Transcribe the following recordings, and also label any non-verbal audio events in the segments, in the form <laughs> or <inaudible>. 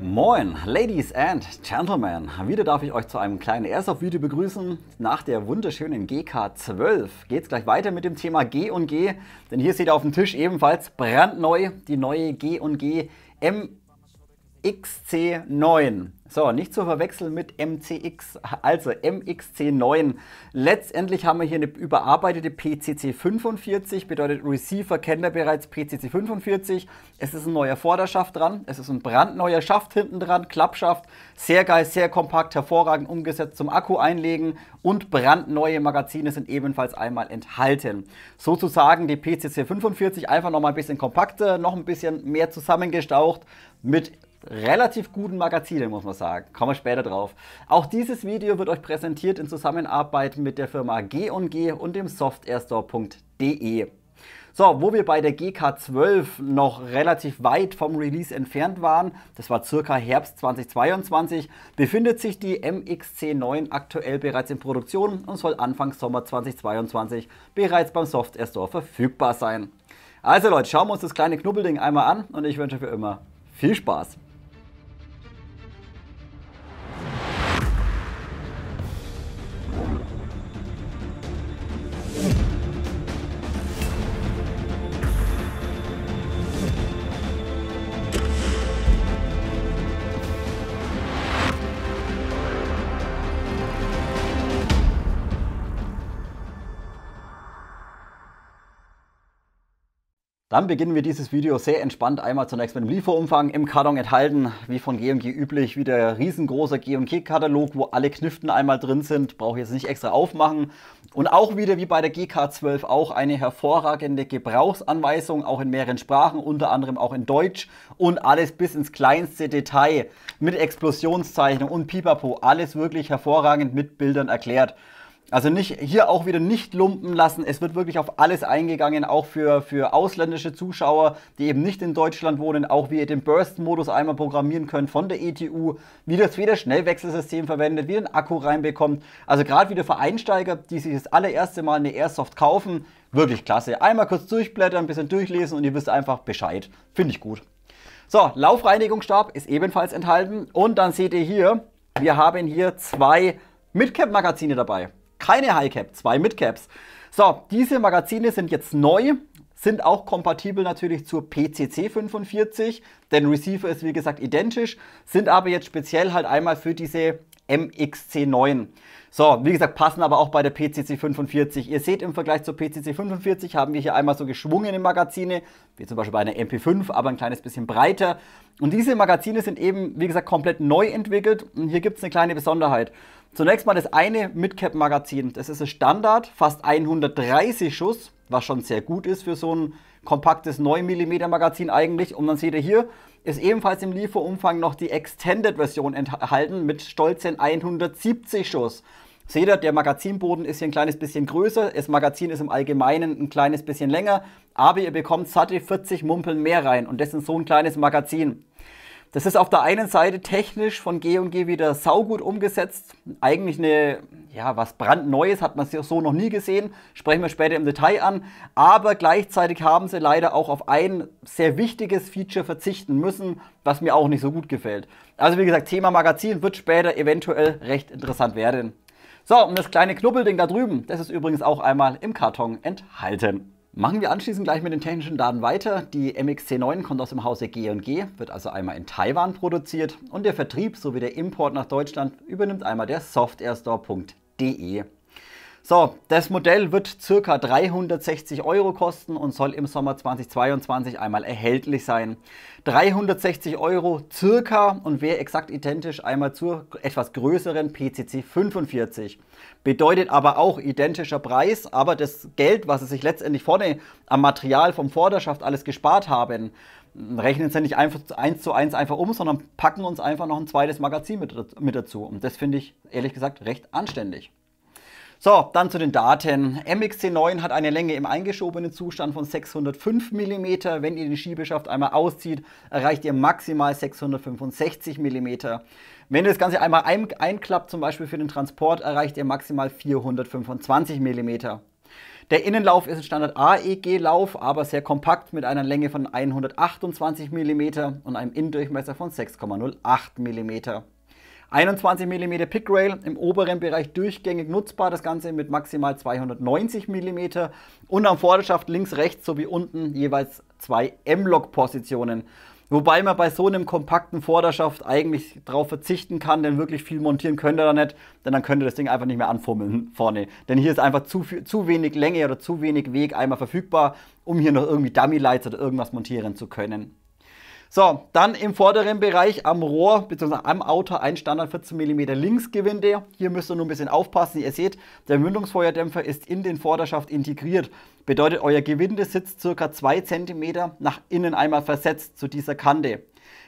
Moin, Ladies and Gentlemen. Wieder darf ich euch zu einem kleinen Airsoft-Video begrüßen. Nach der wunderschönen GK12 geht es gleich weiter mit dem Thema G&G. Denn hier seht ihr auf dem Tisch ebenfalls brandneu die neue G&G M XC9. So, nicht zu verwechseln mit MCX, also MXC9. Letztendlich haben wir hier eine überarbeitete PCC45, bedeutet Receiver kennt er bereits PCC45. Es ist ein neuer Vorderschaft dran, es ist ein brandneuer Schaft hinten dran, Klappschaft, sehr geil, sehr kompakt, hervorragend umgesetzt zum Akku einlegen und brandneue Magazine sind ebenfalls einmal enthalten. Sozusagen die PCC45 einfach nochmal ein bisschen kompakter, noch ein bisschen mehr zusammengestaucht mit relativ guten Magazine, muss man sagen. Kommen wir später drauf. Auch dieses Video wird euch präsentiert in Zusammenarbeit mit der Firma G&G und dem Softairstore.de. So, wo wir bei der GK12 noch relativ weit vom Release entfernt waren, das war circa Herbst 2022, befindet sich die MXC9 aktuell bereits in Produktion und soll Anfang Sommer 2022 bereits beim Software Store verfügbar sein. Also Leute, schauen wir uns das kleine Knubbelding einmal an und ich wünsche für immer viel Spaß. Dann beginnen wir dieses Video sehr entspannt einmal zunächst mit dem Lieferumfang. Im Karton enthalten, wie von GMG üblich, wieder der riesengroße gmg katalog wo alle Kniften einmal drin sind. Brauche ich jetzt nicht extra aufmachen. Und auch wieder wie bei der GK12 auch eine hervorragende Gebrauchsanweisung, auch in mehreren Sprachen, unter anderem auch in Deutsch. Und alles bis ins kleinste Detail mit Explosionszeichnung und Pipapo. Alles wirklich hervorragend mit Bildern erklärt. Also nicht, hier auch wieder nicht lumpen lassen. Es wird wirklich auf alles eingegangen, auch für, für ausländische Zuschauer, die eben nicht in Deutschland wohnen, auch wie ihr den Burst-Modus einmal programmieren könnt von der ETU, wie das wieder Schnellwechselsystem verwendet, wie ihr den Akku reinbekommt. Also gerade wieder für Einsteiger, die sich das allererste Mal eine Airsoft kaufen, wirklich klasse. Einmal kurz durchblättern, ein bisschen durchlesen und ihr wisst einfach Bescheid. Finde ich gut. So, Laufreinigungsstab ist ebenfalls enthalten und dann seht ihr hier, wir haben hier zwei Midcap-Magazine dabei keine High Cap, zwei Mid Caps. So, diese Magazine sind jetzt neu, sind auch kompatibel natürlich zur PCC 45, denn Receiver ist wie gesagt identisch, sind aber jetzt speziell halt einmal für diese MXC9. So, wie gesagt, passen aber auch bei der PCC 45. Ihr seht, im Vergleich zur PCC 45 haben wir hier einmal so geschwungene Magazine, wie zum Beispiel bei einer MP5, aber ein kleines bisschen breiter. Und diese Magazine sind eben, wie gesagt, komplett neu entwickelt. Und hier gibt es eine kleine Besonderheit. Zunächst mal das eine Midcap-Magazin. Das ist ein Standard, fast 130 Schuss, was schon sehr gut ist für so ein kompaktes 9 mm Magazin eigentlich. Und dann seht ihr hier, ist ebenfalls im Lieferumfang noch die Extended-Version enthalten mit stolzen 170 Schuss. Seht ihr, der Magazinboden ist hier ein kleines bisschen größer, das Magazin ist im Allgemeinen ein kleines bisschen länger, aber ihr bekommt satte 40 Mumpeln mehr rein und das ist so ein kleines Magazin. Das ist auf der einen Seite technisch von G&G wieder saugut umgesetzt. Eigentlich eine, ja, was brandneues, hat man so noch nie gesehen. Sprechen wir später im Detail an. Aber gleichzeitig haben sie leider auch auf ein sehr wichtiges Feature verzichten müssen, was mir auch nicht so gut gefällt. Also wie gesagt, Thema Magazin wird später eventuell recht interessant werden. So, und das kleine Knubbelding da drüben, das ist übrigens auch einmal im Karton enthalten. Machen wir anschließend gleich mit den technischen Daten weiter. Die MXC9 kommt aus dem Hause G&G, wird also einmal in Taiwan produziert und der Vertrieb sowie der Import nach Deutschland übernimmt einmal der softwarestore.de. So, das Modell wird ca. 360 Euro kosten und soll im Sommer 2022 einmal erhältlich sein. 360 Euro circa und wäre exakt identisch einmal zur etwas größeren PCC 45. Bedeutet aber auch identischer Preis, aber das Geld, was sie sich letztendlich vorne am Material vom Vorderschaft alles gespart haben, rechnen sie nicht einfach eins zu eins einfach um, sondern packen uns einfach noch ein zweites Magazin mit, mit dazu. Und das finde ich ehrlich gesagt recht anständig. So, dann zu den Daten. MXC9 hat eine Länge im eingeschobenen Zustand von 605 mm. Wenn ihr den Schiebeschaft einmal auszieht, erreicht ihr maximal 665 mm. Wenn ihr das Ganze einmal ein einklappt, zum Beispiel für den Transport, erreicht ihr maximal 425 mm. Der Innenlauf ist ein Standard AEG-Lauf, aber sehr kompakt mit einer Länge von 128 mm und einem Innendurchmesser von 6,08 mm. 21 mm Pickrail im oberen Bereich durchgängig nutzbar, das Ganze mit maximal 290 mm und am Vorderschaft links, rechts sowie unten jeweils zwei M-Lock-Positionen. Wobei man bei so einem kompakten Vorderschaft eigentlich darauf verzichten kann, denn wirklich viel montieren könnt ihr da nicht, denn dann könnt ihr das Ding einfach nicht mehr anfummeln <laughs> vorne. Denn hier ist einfach zu, zu wenig Länge oder zu wenig Weg einmal verfügbar, um hier noch irgendwie Dummy-Lights oder irgendwas montieren zu können. So, dann im vorderen Bereich am Rohr bzw. am Auto ein Standard 14 mm Linksgewinde. Hier müsst ihr nur ein bisschen aufpassen. Ihr seht, der Mündungsfeuerdämpfer ist in den Vorderschaft integriert. Bedeutet, euer Gewinde sitzt ca. 2 cm nach innen einmal versetzt zu dieser Kante.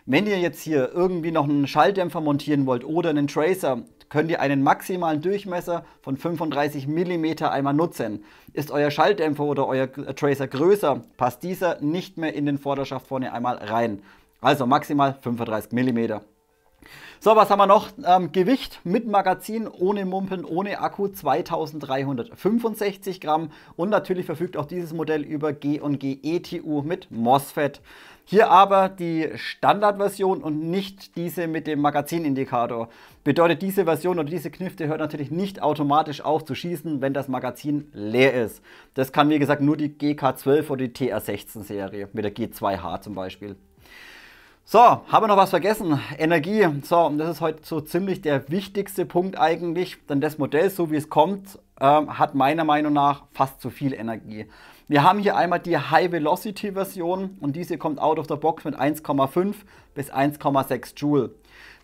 Wenn ihr jetzt hier irgendwie noch einen Schalldämpfer montieren wollt oder einen Tracer, könnt ihr einen maximalen Durchmesser von 35 mm einmal nutzen. Ist euer Schalldämpfer oder euer äh, Tracer größer, passt dieser nicht mehr in den Vorderschaft vorne einmal rein. Also maximal 35 mm. So, was haben wir noch? Ähm, Gewicht mit Magazin, ohne Mumpen, ohne Akku 2365 Gramm und natürlich verfügt auch dieses Modell über G&G ETU mit MOSFET. Hier aber die Standardversion und nicht diese mit dem Magazinindikator. Bedeutet, diese Version oder diese Knifte hört natürlich nicht automatisch auf zu schießen, wenn das Magazin leer ist. Das kann wie gesagt nur die GK12 oder die TR16 Serie mit der G2H zum Beispiel. So, haben wir noch was vergessen? Energie. So, und das ist heute so ziemlich der wichtigste Punkt eigentlich, denn das Modell, so wie es kommt, ähm, hat meiner Meinung nach fast zu viel Energie. Wir haben hier einmal die High-Velocity-Version und diese kommt out of the box mit 1,5 bis 1,6 Joule.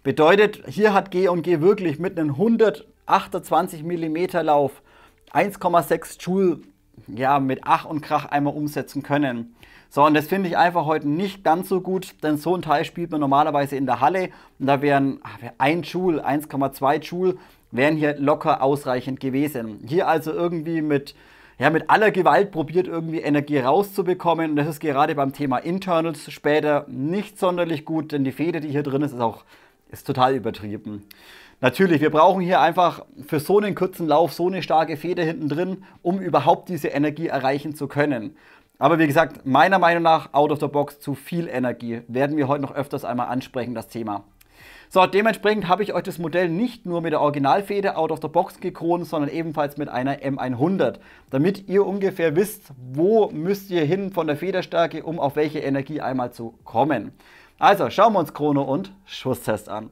Bedeutet, hier hat G&G wirklich mit einem 128 mm Lauf 1,6 Joule ja, mit Ach und Krach einmal umsetzen können. So, und das finde ich einfach heute nicht ganz so gut, denn so ein Teil spielt man normalerweise in der Halle und da wären ach, ein Joule, 1,2 Joule, wären hier locker ausreichend gewesen. Hier also irgendwie mit ja, mit aller Gewalt probiert, irgendwie Energie rauszubekommen. Und das ist gerade beim Thema Internals später nicht sonderlich gut, denn die Fehde, die hier drin ist, ist auch ist total übertrieben. Natürlich, wir brauchen hier einfach für so einen kurzen Lauf so eine starke Feder hinten drin, um überhaupt diese Energie erreichen zu können. Aber wie gesagt, meiner Meinung nach out of the box zu viel Energie. Werden wir heute noch öfters einmal ansprechen, das Thema. So, dementsprechend habe ich euch das Modell nicht nur mit der Originalfeder out of the box gekronen, sondern ebenfalls mit einer M100, damit ihr ungefähr wisst, wo müsst ihr hin von der Federstärke, um auf welche Energie einmal zu kommen. Also schauen wir uns Chrono und Schusstest an.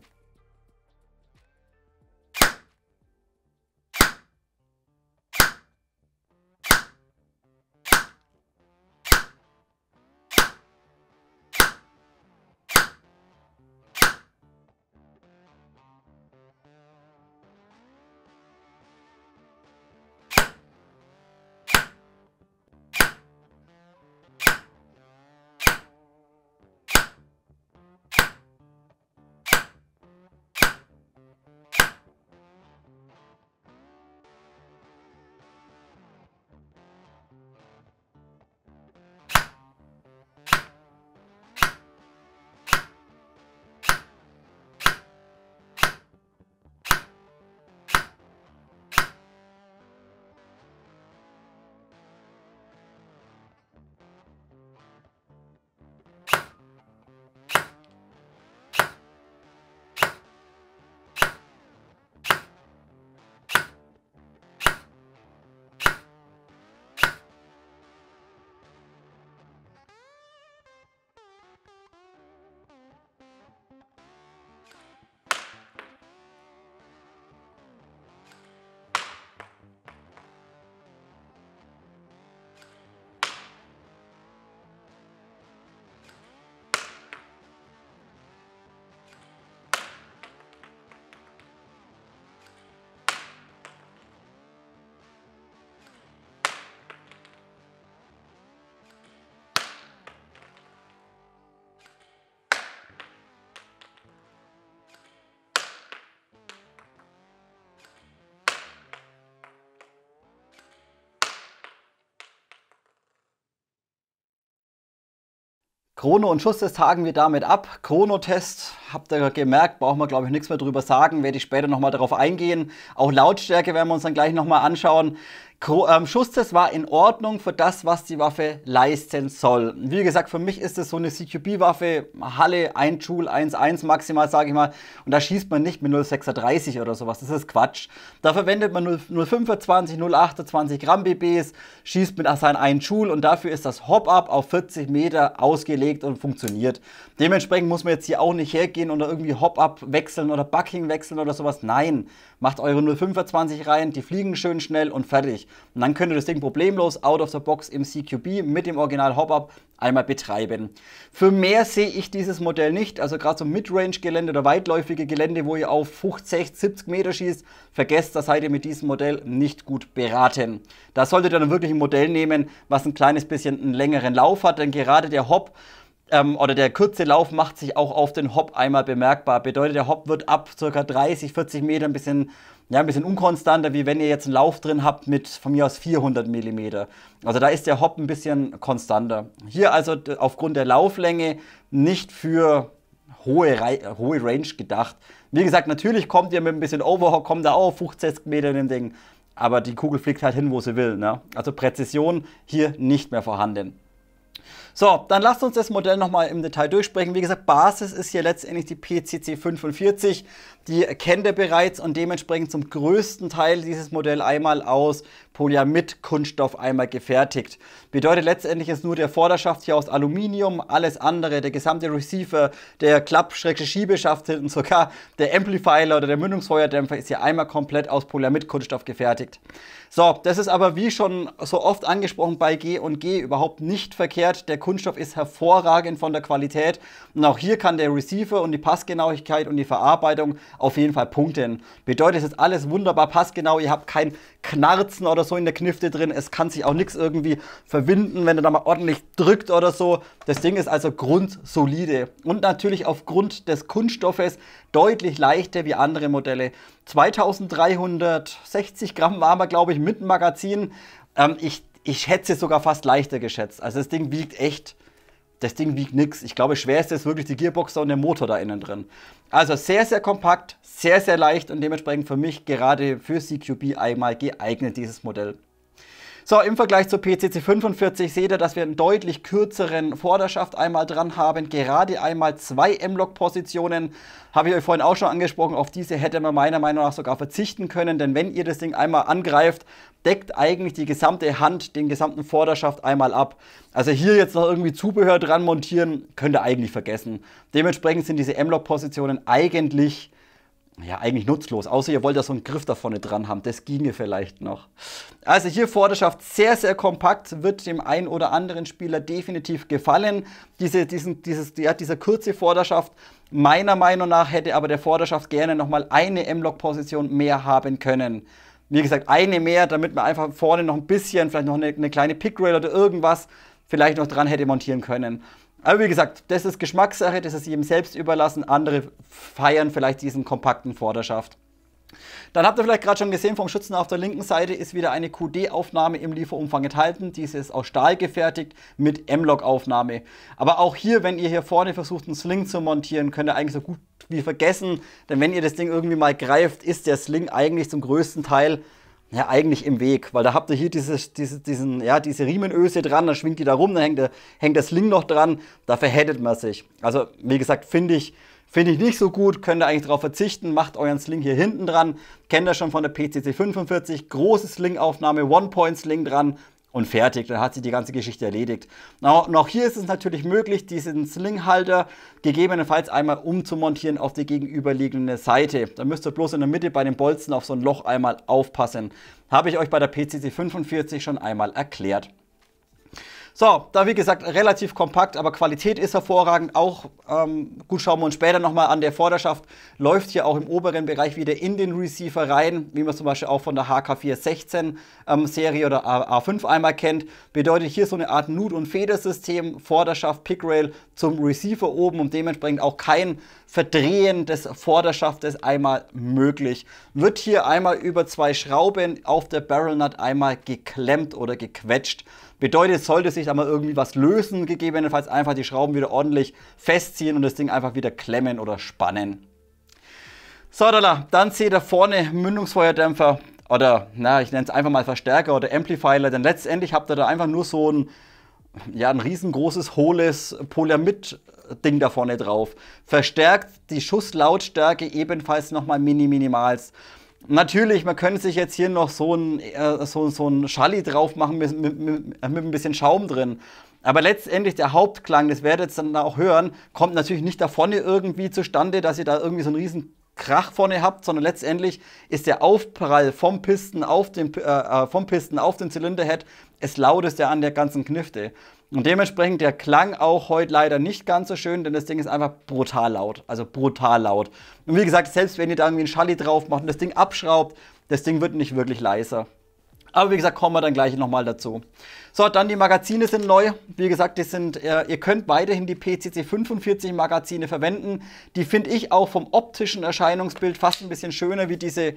Chrono und Schusstest Tagen wir damit ab. Chrono-Test, habt ihr gemerkt, brauchen wir glaube ich nichts mehr drüber sagen, werde ich später nochmal darauf eingehen. Auch Lautstärke werden wir uns dann gleich nochmal anschauen. Ähm, Schusstest war in Ordnung für das, was die Waffe leisten soll. Wie gesagt, für mich ist es so eine CQB-Waffe, Halle 1 Joule 1,1 maximal, sage ich mal. Und da schießt man nicht mit 0,36 oder sowas. Das ist Quatsch. Da verwendet man 0,25, 0,28 Gramm BBs, schießt mit seinen 1 Joule und dafür ist das Hop-Up auf 40 Meter ausgelegt und funktioniert. Dementsprechend muss man jetzt hier auch nicht hergehen und irgendwie Hop-Up wechseln oder Bucking wechseln oder sowas. Nein, macht eure 0,25 rein, die fliegen schön schnell und fertig. Und dann könnt ihr das Ding problemlos out of the box im CQB mit dem Original Hop-Up einmal betreiben. Für mehr sehe ich dieses Modell nicht. Also gerade so Midrange-Gelände oder weitläufige Gelände, wo ihr auf 50, 70 Meter schießt, vergesst, da seid ihr mit diesem Modell nicht gut beraten. Da solltet ihr dann wirklich ein Modell nehmen, was ein kleines bisschen einen längeren Lauf hat, denn gerade der Hop ähm, oder der kurze Lauf macht sich auch auf den Hop einmal bemerkbar. Bedeutet, der Hop wird ab ca. 30, 40 Meter ein bisschen, ja, ein bisschen unkonstanter, wie wenn ihr jetzt einen Lauf drin habt mit von mir aus 400 Millimeter. Also da ist der Hop ein bisschen konstanter. Hier also aufgrund der Lauflänge nicht für hohe, äh, hohe Range gedacht. Wie gesagt, natürlich kommt ihr mit ein bisschen Overhock, kommt da auch 50 Meter in dem Ding. Aber die Kugel fliegt halt hin, wo sie will. Ne? Also Präzision hier nicht mehr vorhanden. So, dann lasst uns das Modell nochmal im Detail durchsprechen. Wie gesagt, Basis ist hier letztendlich die PCC 45. Die kennt ihr bereits und dementsprechend zum größten Teil dieses Modell einmal aus Polyamid-Kunststoff einmal gefertigt. Bedeutet letztendlich ist nur der Vorderschaft hier aus Aluminium, alles andere, der gesamte Receiver, der Klappschreckschiebeschaft und sogar der Amplifier oder der Mündungsfeuerdämpfer ist hier einmal komplett aus Polyamid-Kunststoff gefertigt. So, das ist aber wie schon so oft angesprochen bei G und G überhaupt nicht verkehrt. Der Kunststoff ist hervorragend von der Qualität und auch hier kann der Receiver und die Passgenauigkeit und die Verarbeitung auf jeden Fall punkten. Bedeutet, es ist alles wunderbar passgenau, ihr habt kein Knarzen oder oder so in der Knifte drin. Es kann sich auch nichts irgendwie verwinden, wenn ihr da mal ordentlich drückt oder so. Das Ding ist also grundsolide und natürlich aufgrund des Kunststoffes deutlich leichter wie andere Modelle. 2360 Gramm waren wir, glaube ich, mit dem Magazin. Ähm, ich, ich hätte es sogar fast leichter geschätzt. Also das Ding wiegt echt das Ding wiegt nichts. Ich glaube, schwerste ist wirklich die Gearbox und der Motor da innen drin. Also sehr, sehr kompakt, sehr, sehr leicht und dementsprechend für mich gerade für CQB einmal geeignet, dieses Modell. So, im Vergleich zur PCC 45 seht ihr, dass wir einen deutlich kürzeren Vorderschaft einmal dran haben, gerade einmal zwei M-Lock-Positionen. Habe ich euch vorhin auch schon angesprochen, auf diese hätte man meiner Meinung nach sogar verzichten können, denn wenn ihr das Ding einmal angreift, deckt eigentlich die gesamte Hand den gesamten Vorderschaft einmal ab. Also hier jetzt noch irgendwie Zubehör dran montieren, könnt ihr eigentlich vergessen. Dementsprechend sind diese M-Lock-Positionen eigentlich ja, eigentlich nutzlos, außer ihr wollt ja so einen Griff da vorne dran haben, das ginge vielleicht noch. Also hier Vorderschaft sehr, sehr kompakt, wird dem einen oder anderen Spieler definitiv gefallen. Diese, diesen, dieses, ja, dieser kurze Vorderschaft, meiner Meinung nach hätte aber der Vorderschaft gerne nochmal eine M-Lock-Position mehr haben können. Wie gesagt, eine mehr, damit man einfach vorne noch ein bisschen, vielleicht noch eine, eine kleine Pickrail oder irgendwas vielleicht noch dran hätte montieren können. Aber wie gesagt, das ist Geschmackssache, das ist jedem selbst überlassen. Andere feiern vielleicht diesen kompakten Vorderschaft. Dann habt ihr vielleicht gerade schon gesehen, vom Schützen auf der linken Seite ist wieder eine QD-Aufnahme im Lieferumfang enthalten. Diese ist aus Stahl gefertigt mit M-Lock-Aufnahme. Aber auch hier, wenn ihr hier vorne versucht, einen Sling zu montieren, könnt ihr eigentlich so gut wie vergessen. Denn wenn ihr das Ding irgendwie mal greift, ist der Sling eigentlich zum größten Teil ja, eigentlich im Weg, weil da habt ihr hier diese, diese, diesen, ja, diese Riemenöse dran, dann schwingt die da rum, dann hängt, der, hängt das Sling noch dran, da verheddet man sich. Also, wie gesagt, finde ich, Finde ich nicht so gut, könnt ihr eigentlich darauf verzichten. Macht euren Sling hier hinten dran. Kennt ihr schon von der PCC 45. Große Slingaufnahme, One-Point-Sling dran und fertig. Dann hat sich die ganze Geschichte erledigt. und auch hier ist es natürlich möglich, diesen Slinghalter gegebenenfalls einmal umzumontieren auf die gegenüberliegende Seite. Da müsst ihr bloß in der Mitte bei den Bolzen auf so ein Loch einmal aufpassen. Habe ich euch bei der PCC 45 schon einmal erklärt. So, da wie gesagt relativ kompakt, aber Qualität ist hervorragend. Auch ähm, gut schauen wir uns später nochmal an. Der Vorderschaft läuft hier auch im oberen Bereich wieder in den Receiver rein, wie man zum Beispiel auch von der HK416 ähm, Serie oder A 5 einmal kennt. Bedeutet hier so eine Art Nut- und Federsystem, Vorderschaft, Pickrail zum Receiver oben und dementsprechend auch kein Verdrehen des Vorderschaftes einmal möglich. Wird hier einmal über zwei Schrauben auf der Barrelnut einmal geklemmt oder gequetscht. Bedeutet, sollte sich da mal irgendwie was lösen, gegebenenfalls einfach die Schrauben wieder ordentlich festziehen und das Ding einfach wieder klemmen oder spannen. So, dann seht ihr vorne Mündungsfeuerdämpfer oder, na, ich nenne es einfach mal Verstärker oder Amplifier, denn letztendlich habt ihr da einfach nur so ein, ja, ein riesengroßes, hohles Polyamid Ding da vorne drauf. Verstärkt die Schusslautstärke ebenfalls nochmal mini minimalst. Natürlich, man könnte sich jetzt hier noch so ein, äh, so, so ein Schalli drauf machen mit, mit, mit, mit ein bisschen Schaum drin. Aber letztendlich der Hauptklang, das werdet ihr dann auch hören, kommt natürlich nicht da vorne irgendwie zustande, dass ihr da irgendwie so einen riesen Krach vorne habt, sondern letztendlich ist der Aufprall vom Pisten auf den, äh, äh, vom Pisten auf den Zylinderhead das lauteste an der ganzen Knifte. Und dementsprechend der Klang auch heute leider nicht ganz so schön, denn das Ding ist einfach brutal laut. Also brutal laut. Und wie gesagt, selbst wenn ihr da irgendwie einen Schalli drauf macht und das Ding abschraubt, das Ding wird nicht wirklich leiser. Aber wie gesagt, kommen wir dann gleich nochmal dazu. So, dann die Magazine sind neu. Wie gesagt, die sind, äh, ihr könnt weiterhin die PCC 45 Magazine verwenden. Die finde ich auch vom optischen Erscheinungsbild fast ein bisschen schöner wie diese,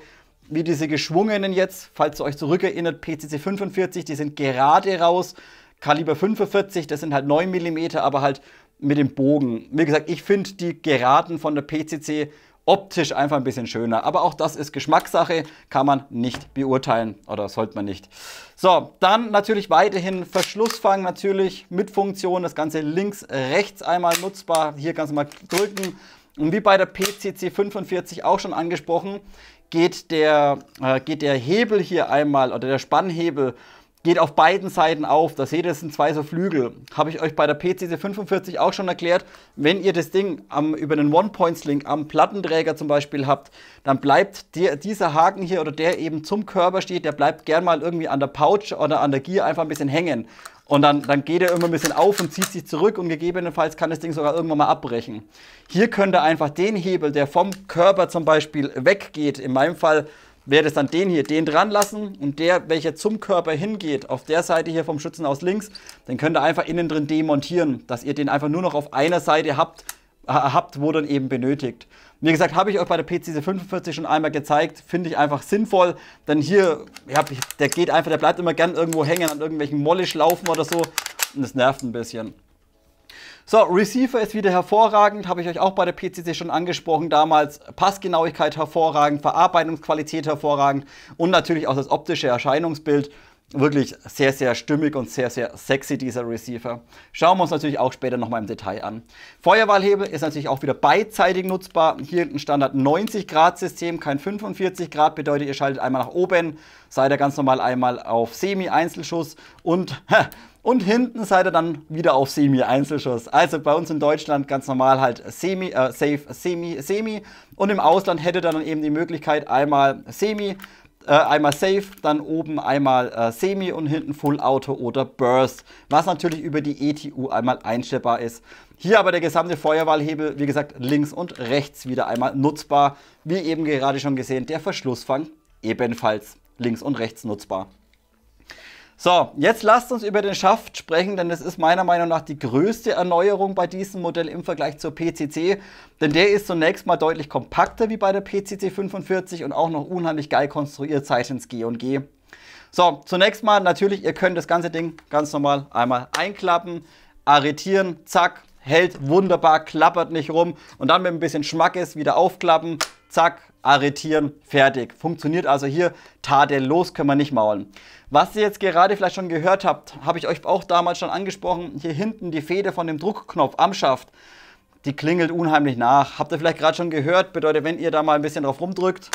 wie diese geschwungenen jetzt. Falls ihr euch zurückerinnert, PCC 45, die sind gerade raus Kaliber 45, das sind halt 9 mm, aber halt mit dem Bogen. Wie gesagt, ich finde die Geraden von der PCC optisch einfach ein bisschen schöner. Aber auch das ist Geschmackssache, kann man nicht beurteilen oder sollte man nicht. So, dann natürlich weiterhin Verschlussfang natürlich mit Funktion, das Ganze links, rechts einmal nutzbar. Hier kannst du mal drücken. Und wie bei der PCC 45 auch schon angesprochen, geht der, äh, geht der Hebel hier einmal oder der Spannhebel geht auf beiden Seiten auf. Da seht ihr, es sind zwei so Flügel. Habe ich euch bei der PCC 45 auch schon erklärt. Wenn ihr das Ding am, über einen One-Point-Sling am Plattenträger zum Beispiel habt, dann bleibt der, dieser Haken hier oder der eben zum Körper steht, der bleibt gern mal irgendwie an der Pouch oder an der Gier einfach ein bisschen hängen. Und dann, dann geht er immer ein bisschen auf und zieht sich zurück und gegebenenfalls kann das Ding sogar irgendwann mal abbrechen. Hier könnt ihr einfach den Hebel, der vom Körper zum Beispiel weggeht, in meinem Fall werde es dann den hier, den dran lassen und der, welcher zum Körper hingeht, auf der Seite hier vom Schützen aus links, dann könnt ihr einfach innen drin demontieren, dass ihr den einfach nur noch auf einer Seite habt, äh, habt wo dann eben benötigt. Wie gesagt, habe ich euch bei der PCC 45 e schon einmal gezeigt, finde ich einfach sinnvoll, denn hier, ja, der geht einfach, der bleibt immer gern irgendwo hängen an irgendwelchen Molle-Schlaufen oder so und das nervt ein bisschen. So, Receiver ist wieder hervorragend, habe ich euch auch bei der PCC schon angesprochen damals. Passgenauigkeit hervorragend, Verarbeitungsqualität hervorragend und natürlich auch das optische Erscheinungsbild wirklich sehr, sehr stimmig und sehr, sehr sexy, dieser Receiver. Schauen wir uns natürlich auch später nochmal im Detail an. Feuerwahlhebel ist natürlich auch wieder beidseitig nutzbar. Hier ein Standard 90 Grad System, kein 45 Grad, bedeutet ihr schaltet einmal nach oben, seid ihr ganz normal einmal auf Semi-Einzelschuss und und hinten seid ihr dann wieder auf Semi-Einzelschuss. Also bei uns in Deutschland ganz normal halt Semi, äh, Safe, Semi, Semi. Und im Ausland hättet ihr dann eben die Möglichkeit einmal Semi, äh, einmal Safe, dann oben einmal äh, Semi und hinten Full Auto oder Burst, was natürlich über die ETU einmal einstellbar ist. Hier aber der gesamte Feuerwahlhebel, wie gesagt, links und rechts wieder einmal nutzbar. Wie eben gerade schon gesehen, der Verschlussfang ebenfalls links und rechts nutzbar. So, jetzt lasst uns über den Schaft sprechen, denn das ist meiner Meinung nach die größte Erneuerung bei diesem Modell im Vergleich zur PCC. Denn der ist zunächst mal deutlich kompakter wie bei der PCC 45 und auch noch unheimlich geil konstruiert seitens G&G. So, zunächst mal natürlich, ihr könnt das ganze Ding ganz normal einmal einklappen, arretieren, zack, hält wunderbar, klappert nicht rum und dann mit ein bisschen Schmack ist, wieder aufklappen, zack, arretieren, fertig. Funktioniert also hier tadellos, können wir nicht maulen. Was ihr jetzt gerade vielleicht schon gehört habt, habe ich euch auch damals schon angesprochen, hier hinten die Feder von dem Druckknopf am Schaft, die klingelt unheimlich nach. Habt ihr vielleicht gerade schon gehört, bedeutet, wenn ihr da mal ein bisschen drauf rumdrückt,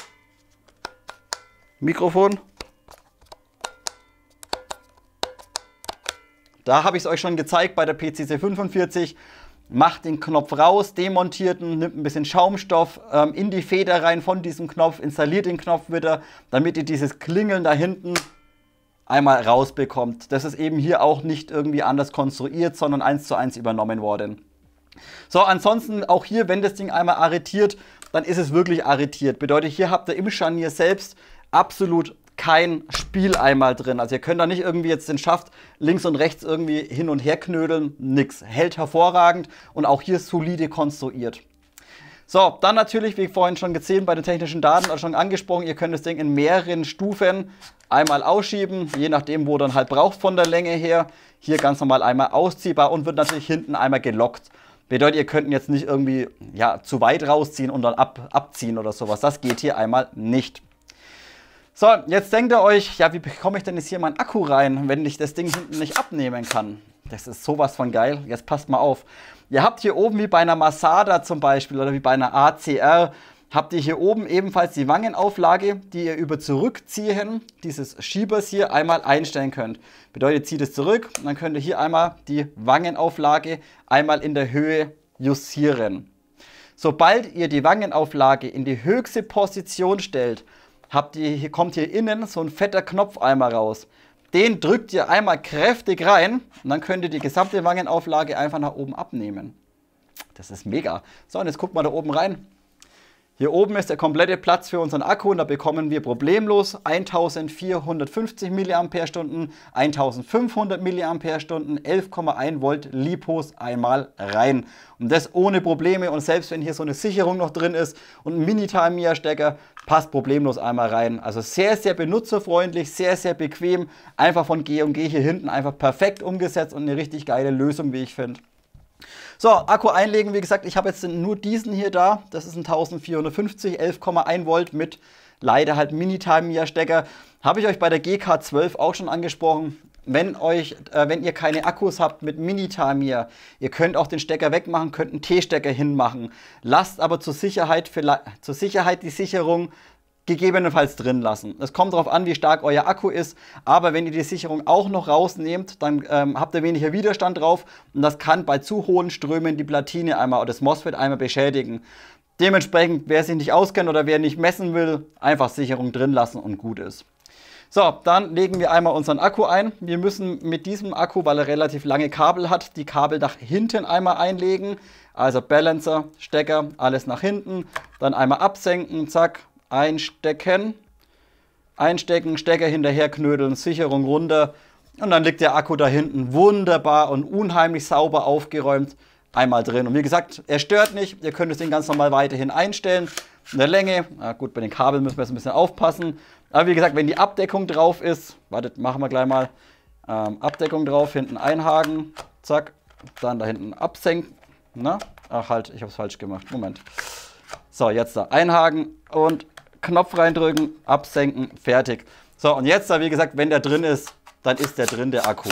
Mikrofon, da habe ich es euch schon gezeigt bei der PCC 45, macht den Knopf raus, demontiert ihn, nimmt ein bisschen Schaumstoff ähm, in die Feder rein von diesem Knopf, installiert den Knopf wieder, damit ihr dieses Klingeln da hinten einmal rausbekommt. Das ist eben hier auch nicht irgendwie anders konstruiert, sondern eins zu eins übernommen worden. So, ansonsten auch hier, wenn das Ding einmal arretiert, dann ist es wirklich arretiert. Bedeutet, hier habt ihr im Scharnier selbst absolut kein Spiel einmal drin. Also ihr könnt da nicht irgendwie jetzt den Schaft links und rechts irgendwie hin und her knödeln. Nix. Hält hervorragend und auch hier solide konstruiert. So, dann natürlich, wie vorhin schon gezählt, bei den technischen Daten auch schon angesprochen, ihr könnt das Ding in mehreren Stufen einmal ausschieben, je nachdem, wo dann halt braucht von der Länge her. Hier ganz normal einmal ausziehbar und wird natürlich hinten einmal gelockt. Bedeutet, ihr könnt jetzt nicht irgendwie ja, zu weit rausziehen und dann ab, abziehen oder sowas. Das geht hier einmal nicht. So, jetzt denkt ihr euch, ja, wie bekomme ich denn jetzt hier meinen Akku rein, wenn ich das Ding hinten nicht abnehmen kann? Das ist sowas von geil. Jetzt passt mal auf. Ihr habt hier oben wie bei einer Masada zum Beispiel oder wie bei einer ACR, habt ihr hier oben ebenfalls die Wangenauflage, die ihr über Zurückziehen dieses Schiebers hier einmal einstellen könnt. Bedeutet, zieht es zurück und dann könnt ihr hier einmal die Wangenauflage einmal in der Höhe justieren. Sobald ihr die Wangenauflage in die höchste Position stellt, habt ihr, hier kommt hier innen so ein fetter Knopf einmal raus. Den drückt ihr einmal kräftig rein und dann könnt ihr die gesamte Wangenauflage einfach nach oben abnehmen. Das ist mega. So, und jetzt guckt mal da oben rein. Hier oben ist der komplette Platz für unseren Akku und da bekommen wir problemlos 1450 mAh, 1500 mAh, 11,1 Volt Lipos einmal rein. Und das ohne Probleme und selbst wenn hier so eine Sicherung noch drin ist und ein Mini-Time-Stecker, passt problemlos einmal rein. Also sehr, sehr benutzerfreundlich, sehr, sehr bequem, einfach von G&G &G hier hinten einfach perfekt umgesetzt und eine richtig geile Lösung, wie ich finde. So, Akku einlegen, wie gesagt, ich habe jetzt nur diesen hier da. Das ist ein 1450, 11,1 Volt mit leider halt Mini-Time-Stecker. Habe ich euch bei der GK12 auch schon angesprochen. Wenn, euch, äh, wenn ihr keine Akkus habt mit Mini-Tamia, ihr könnt auch den Stecker wegmachen, könnt einen T-Stecker hinmachen. Lasst aber zur Sicherheit, zur Sicherheit die Sicherung gegebenenfalls drin lassen. Es kommt darauf an, wie stark euer Akku ist, aber wenn ihr die Sicherung auch noch rausnehmt, dann ähm, habt ihr weniger Widerstand drauf und das kann bei zu hohen Strömen die Platine einmal oder das MOSFET einmal beschädigen. Dementsprechend, wer sich nicht auskennt oder wer nicht messen will, einfach Sicherung drin lassen und gut ist. So, dann legen wir einmal unseren Akku ein. Wir müssen mit diesem Akku, weil er relativ lange Kabel hat, die Kabel nach hinten einmal einlegen. Also Balancer, Stecker, alles nach hinten. Dann einmal absenken, zack, einstecken, einstecken, Stecker hinterher knödeln, Sicherung runter und dann liegt der Akku da hinten wunderbar und unheimlich sauber aufgeräumt einmal drin. Und wie gesagt, er stört nicht, ihr könnt es den ganz normal weiterhin einstellen. In der Länge, na gut, bei den Kabeln müssen wir jetzt ein bisschen aufpassen. Aber wie gesagt, wenn die Abdeckung drauf ist, wartet, machen wir gleich mal ähm, Abdeckung drauf, hinten einhaken, zack, dann da hinten absenken. Na, ach halt, ich habe es falsch gemacht, Moment. So, jetzt da einhaken und Knopf reindrücken, absenken, fertig. So, und jetzt, wie gesagt, wenn der drin ist, dann ist der drin, der Akku.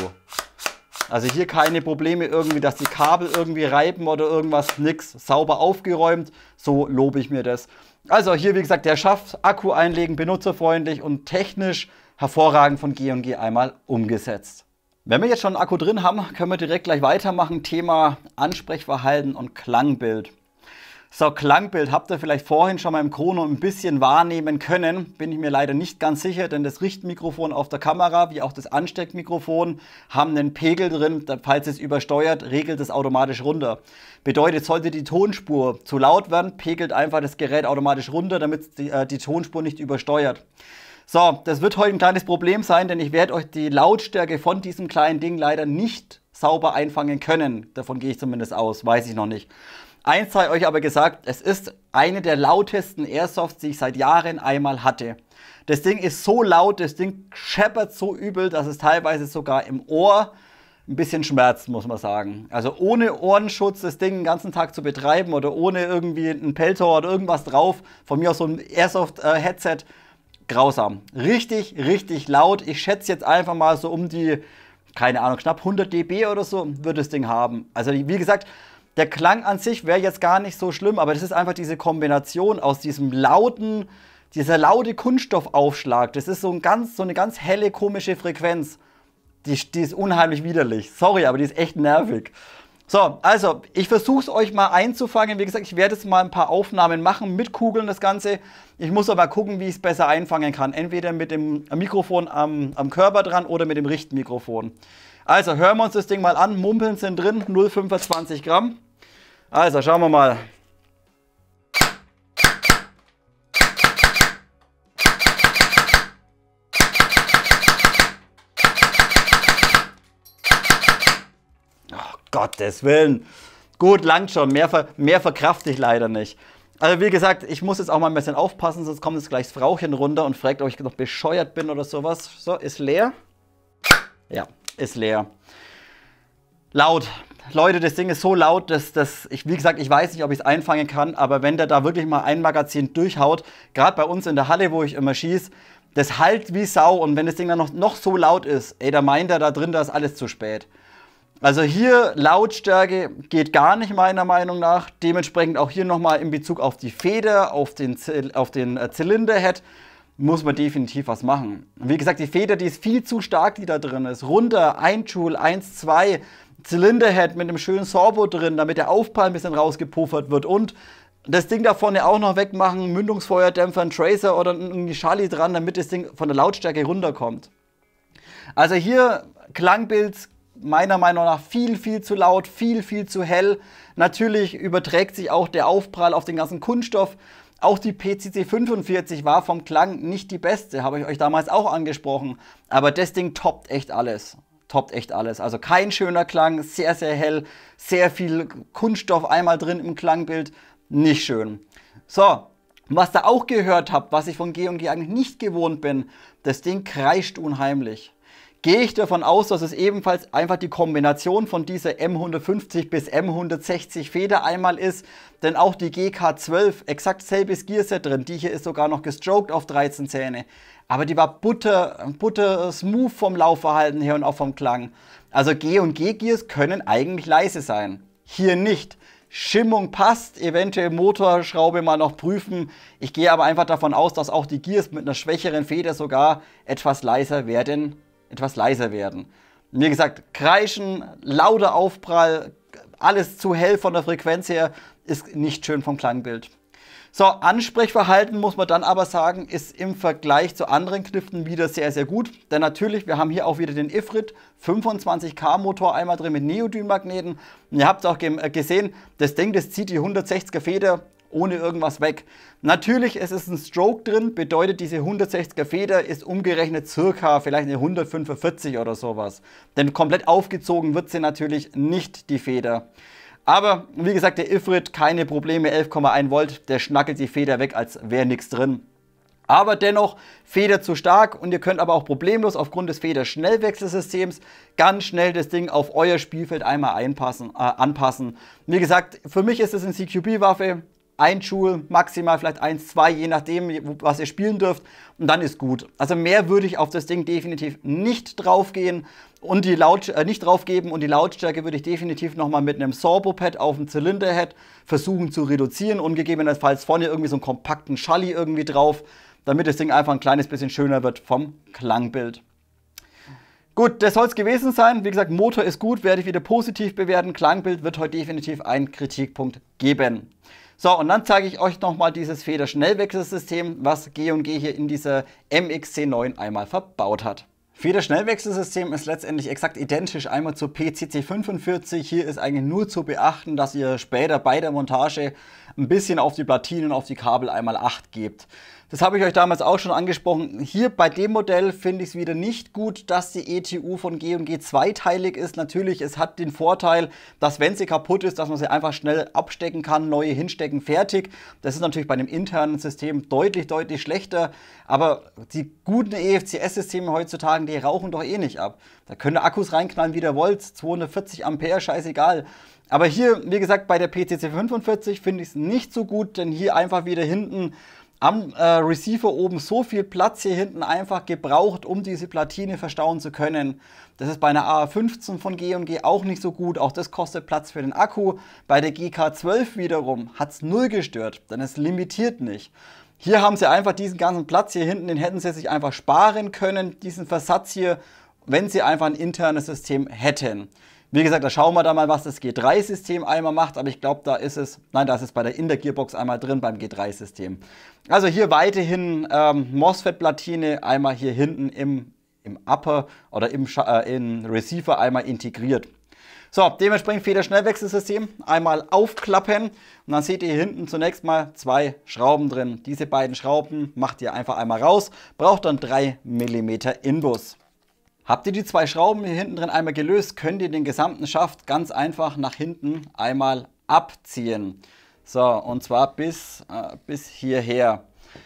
Also hier keine Probleme irgendwie, dass die Kabel irgendwie reiben oder irgendwas, nix. Sauber aufgeräumt, so lobe ich mir das. Also hier, wie gesagt, der schafft Akku einlegen, benutzerfreundlich und technisch hervorragend von G&G einmal umgesetzt. Wenn wir jetzt schon einen Akku drin haben, können wir direkt gleich weitermachen. Thema Ansprechverhalten und Klangbild. So, Klangbild habt ihr vielleicht vorhin schon mal im Chrono ein bisschen wahrnehmen können. Bin ich mir leider nicht ganz sicher, denn das Richtmikrofon auf der Kamera wie auch das Ansteckmikrofon haben einen Pegel drin. Falls es übersteuert, regelt es automatisch runter. Bedeutet, sollte die Tonspur zu laut werden, pegelt einfach das Gerät automatisch runter, damit die, äh, die Tonspur nicht übersteuert. So, das wird heute ein kleines Problem sein, denn ich werde euch die Lautstärke von diesem kleinen Ding leider nicht sauber einfangen können. Davon gehe ich zumindest aus, weiß ich noch nicht. Eins sei euch aber gesagt, es ist eine der lautesten Airsofts, die ich seit Jahren einmal hatte. Das Ding ist so laut, das Ding scheppert so übel, dass es teilweise sogar im Ohr ein bisschen schmerzt, muss man sagen. Also ohne Ohrenschutz das Ding den ganzen Tag zu betreiben oder ohne irgendwie einen Peltor oder irgendwas drauf, von mir aus so ein Airsoft-Headset, äh, grausam. Richtig, richtig laut. Ich schätze jetzt einfach mal so um die, keine Ahnung, knapp 100 dB oder so wird das Ding haben. Also wie gesagt, der Klang an sich wäre jetzt gar nicht so schlimm, aber das ist einfach diese Kombination aus diesem lauten, dieser laute Kunststoffaufschlag. Das ist so, ein ganz, so eine ganz helle, komische Frequenz. Die, die ist unheimlich widerlich. Sorry, aber die ist echt nervig. So, also, ich versuche es euch mal einzufangen. Wie gesagt, ich werde jetzt mal ein paar Aufnahmen machen mit Kugeln das Ganze. Ich muss aber gucken, wie ich es besser einfangen kann. Entweder mit dem Mikrofon am, am Körper dran oder mit dem Richtmikrofon. Also hören wir uns das Ding mal an. Mumpeln sind drin, 0,25 Gramm. Also schauen wir mal. Oh, Gottes Willen. Gut, langt schon. Mehr, ver mehr verkrafte ich leider nicht. Also wie gesagt, ich muss jetzt auch mal ein bisschen aufpassen, sonst kommt jetzt gleich das Frauchen runter und fragt, ob ich noch bescheuert bin oder sowas. So, ist leer. Ja, ist leer. Laut. Leute, das Ding ist so laut, dass, dass ich, wie gesagt, ich weiß nicht, ob ich es einfangen kann, aber wenn der da wirklich mal ein Magazin durchhaut, gerade bei uns in der Halle, wo ich immer schieße, das halt wie Sau und wenn das Ding dann noch, noch so laut ist, ey, da meint er da drin, da ist alles zu spät. Also hier Lautstärke geht gar nicht meiner Meinung nach. Dementsprechend auch hier nochmal in Bezug auf die Feder, auf den, Z auf den äh, Zylinderhead muss man definitiv was machen. Wie gesagt, die Feder, die ist viel zu stark, die da drin ist. Runter, 1 Joule, 1, 2, Zylinderhead mit einem schönen Sorbo drin, damit der Aufprall ein bisschen rausgepuffert wird und das Ding da vorne auch noch wegmachen, Mündungsfeuerdämpfer, einen Tracer oder einen Charlie dran, damit das Ding von der Lautstärke runterkommt. Also hier Klangbild meiner Meinung nach viel, viel zu laut, viel, viel zu hell. Natürlich überträgt sich auch der Aufprall auf den ganzen Kunststoff. Auch die PCC 45 war vom Klang nicht die beste, habe ich euch damals auch angesprochen. Aber das Ding toppt echt alles. Toppt echt alles. Also kein schöner Klang, sehr, sehr hell, sehr viel Kunststoff einmal drin im Klangbild. Nicht schön. So, was da auch gehört habt, was ich von G&G eigentlich nicht gewohnt bin, das Ding kreischt unheimlich. Gehe ich davon aus, dass es ebenfalls einfach die Kombination von dieser M150 bis M160 Feder einmal ist, denn auch die GK12, exakt selbes Gearset drin, die hier ist sogar noch gestroked auf 13 Zähne, aber die war butter, butter smooth vom Laufverhalten her und auch vom Klang. Also G und G-Gears können eigentlich leise sein. Hier nicht. Schimmung passt, eventuell Motorschraube mal noch prüfen. Ich gehe aber einfach davon aus, dass auch die Gears mit einer schwächeren Feder sogar etwas leiser werden. Etwas leiser werden. Wie gesagt, kreischen, lauter Aufprall, alles zu hell von der Frequenz her ist nicht schön vom Klangbild. So, Ansprechverhalten muss man dann aber sagen, ist im Vergleich zu anderen Kniften wieder sehr, sehr gut. Denn natürlich, wir haben hier auch wieder den Ifrit 25K Motor einmal drin mit neodym magneten ihr habt es auch äh, gesehen, das Ding, das zieht die 160er Feder ohne irgendwas weg. Natürlich, es ist ein Stroke drin, bedeutet diese 160er Feder ist umgerechnet circa vielleicht eine 145 oder sowas. Denn komplett aufgezogen wird sie natürlich nicht, die Feder. Aber wie gesagt, der Ifrit keine Probleme, 11,1 Volt, der schnackelt die Feder weg, als wäre nichts drin. Aber dennoch Feder zu stark und ihr könnt aber auch problemlos aufgrund des Federschnellwechselsystems ganz schnell das Ding auf euer Spielfeld einmal äh, anpassen. Wie gesagt, für mich ist es eine CQB-Waffe, ein Joule, maximal vielleicht 1, 2, je nachdem, was ihr spielen dürft. Und dann ist gut. Also mehr würde ich auf das Ding definitiv nicht draufgehen und die Laut äh, nicht draufgeben und die Lautstärke würde ich definitiv nochmal mit einem Sorbo-Pad auf dem Zylinderhead versuchen zu reduzieren und gegebenenfalls vorne irgendwie so einen kompakten Schalli irgendwie drauf, damit das Ding einfach ein kleines bisschen schöner wird vom Klangbild. Gut, das soll es gewesen sein. Wie gesagt, Motor ist gut, werde ich wieder positiv bewerten. Klangbild wird heute definitiv einen Kritikpunkt geben. So, und dann zeige ich euch nochmal dieses Federschnellwechselsystem, was G&G hier in dieser MXC9 einmal verbaut hat. Federschnellwechselsystem ist letztendlich exakt identisch einmal zur PCC45. Hier ist eigentlich nur zu beachten, dass ihr später bei der Montage ein bisschen auf die Platinen und auf die Kabel einmal Acht gebt. Das habe ich euch damals auch schon angesprochen. Hier bei dem Modell finde ich es wieder nicht gut, dass die ETU von G&G zweiteilig ist. Natürlich, es hat den Vorteil, dass wenn sie kaputt ist, dass man sie einfach schnell abstecken kann, neue hinstecken, fertig. Das ist natürlich bei einem internen System deutlich, deutlich schlechter. Aber die guten EFCS-Systeme heutzutage, die rauchen doch eh nicht ab. Da können Akkus reinknallen, wie ihr wollt. 240 Ampere, scheißegal. Aber hier, wie gesagt, bei der PCC 45 finde ich es nicht so gut, denn hier einfach wieder hinten am äh, Receiver oben so viel Platz hier hinten einfach gebraucht, um diese Platine verstauen zu können. Das ist bei einer AR15 von G&G auch nicht so gut, auch das kostet Platz für den Akku. Bei der GK12 wiederum hat es null gestört, denn es limitiert nicht. Hier haben sie einfach diesen ganzen Platz hier hinten, den hätten sie sich einfach sparen können, diesen Versatz hier, wenn sie einfach ein internes System hätten. Wie gesagt, da schauen wir da mal, was das G3-System einmal macht, aber ich glaube, da ist es, nein, da ist es bei der, in der Gearbox einmal drin beim G3-System. Also hier weiterhin ähm, MOSFET-Platine, einmal hier hinten im, im Upper oder im äh, in Receiver einmal integriert. So, dementsprechend Federschnellwechselsystem, einmal aufklappen und dann seht ihr hier hinten zunächst mal zwei Schrauben drin. Diese beiden Schrauben macht ihr einfach einmal raus, braucht dann 3 mm Inbus. Habt ihr die zwei Schrauben hier hinten drin einmal gelöst, könnt ihr den gesamten Schaft ganz einfach nach hinten einmal abziehen. So, und zwar bis, äh, bis hierher.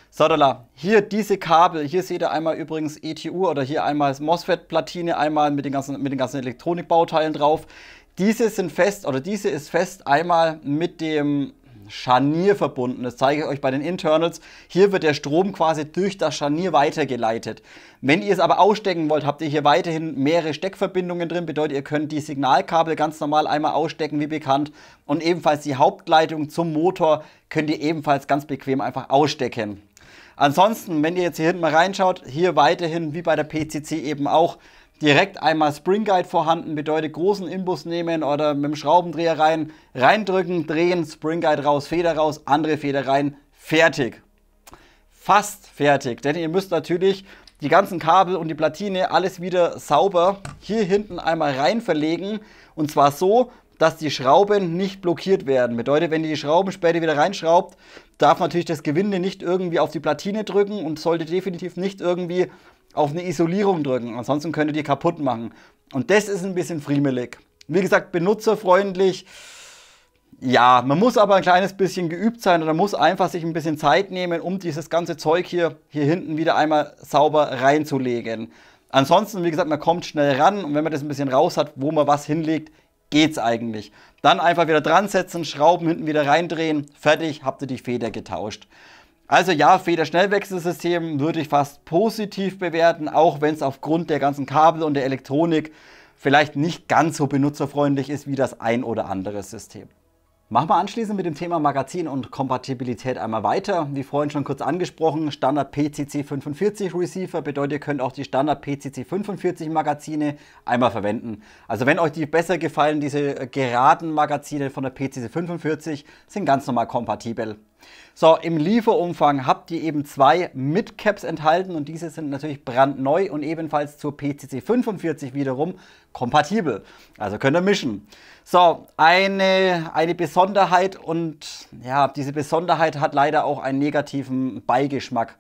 So, da, hier diese Kabel, hier seht ihr einmal übrigens ETU oder hier einmal MOSFET-Platine, einmal mit den, ganzen, mit den ganzen Elektronikbauteilen drauf. Diese sind fest oder diese ist fest einmal mit dem Scharnier verbunden. Das zeige ich euch bei den Internals. Hier wird der Strom quasi durch das Scharnier weitergeleitet. Wenn ihr es aber ausstecken wollt, habt ihr hier weiterhin mehrere Steckverbindungen drin. Bedeutet, ihr könnt die Signalkabel ganz normal einmal ausstecken, wie bekannt. Und ebenfalls die Hauptleitung zum Motor könnt ihr ebenfalls ganz bequem einfach ausstecken. Ansonsten, wenn ihr jetzt hier hinten mal reinschaut, hier weiterhin wie bei der PCC eben auch direkt einmal Spring Guide vorhanden, bedeutet großen Inbus nehmen oder mit dem Schraubendreher rein, reindrücken, drehen, Spring Guide raus, Feder raus, andere Feder rein, fertig. Fast fertig, denn ihr müsst natürlich die ganzen Kabel und die Platine alles wieder sauber hier hinten einmal rein verlegen und zwar so, dass die Schrauben nicht blockiert werden. Bedeutet, wenn ihr die Schrauben später wieder reinschraubt, darf natürlich das Gewinde nicht irgendwie auf die Platine drücken und sollte definitiv nicht irgendwie auf eine Isolierung drücken. Ansonsten könntet ihr kaputt machen. Und das ist ein bisschen friemelig. Wie gesagt, benutzerfreundlich. Ja, man muss aber ein kleines bisschen geübt sein oder muss einfach sich ein bisschen Zeit nehmen, um dieses ganze Zeug hier, hier hinten wieder einmal sauber reinzulegen. Ansonsten, wie gesagt, man kommt schnell ran und wenn man das ein bisschen raus hat, wo man was hinlegt, geht's eigentlich. Dann einfach wieder dran setzen, Schrauben hinten wieder reindrehen, fertig, habt ihr die Feder getauscht. Also ja, Federschnellwechselsystem würde ich fast positiv bewerten, auch wenn es aufgrund der ganzen Kabel und der Elektronik vielleicht nicht ganz so benutzerfreundlich ist wie das ein oder andere System. Machen wir anschließend mit dem Thema Magazin und Kompatibilität einmal weiter. Wie vorhin schon kurz angesprochen, Standard PCC 45 Receiver bedeutet, ihr könnt auch die Standard PCC 45 Magazine einmal verwenden. Also wenn euch die besser gefallen, diese geraden Magazine von der PCC 45 sind ganz normal kompatibel. So, im Lieferumfang habt ihr eben zwei Mid-Caps enthalten und diese sind natürlich brandneu und ebenfalls zur PCC 45 wiederum kompatibel. Also könnt ihr mischen. So, eine, eine Besonderheit und ja, diese Besonderheit hat leider auch einen negativen Beigeschmack.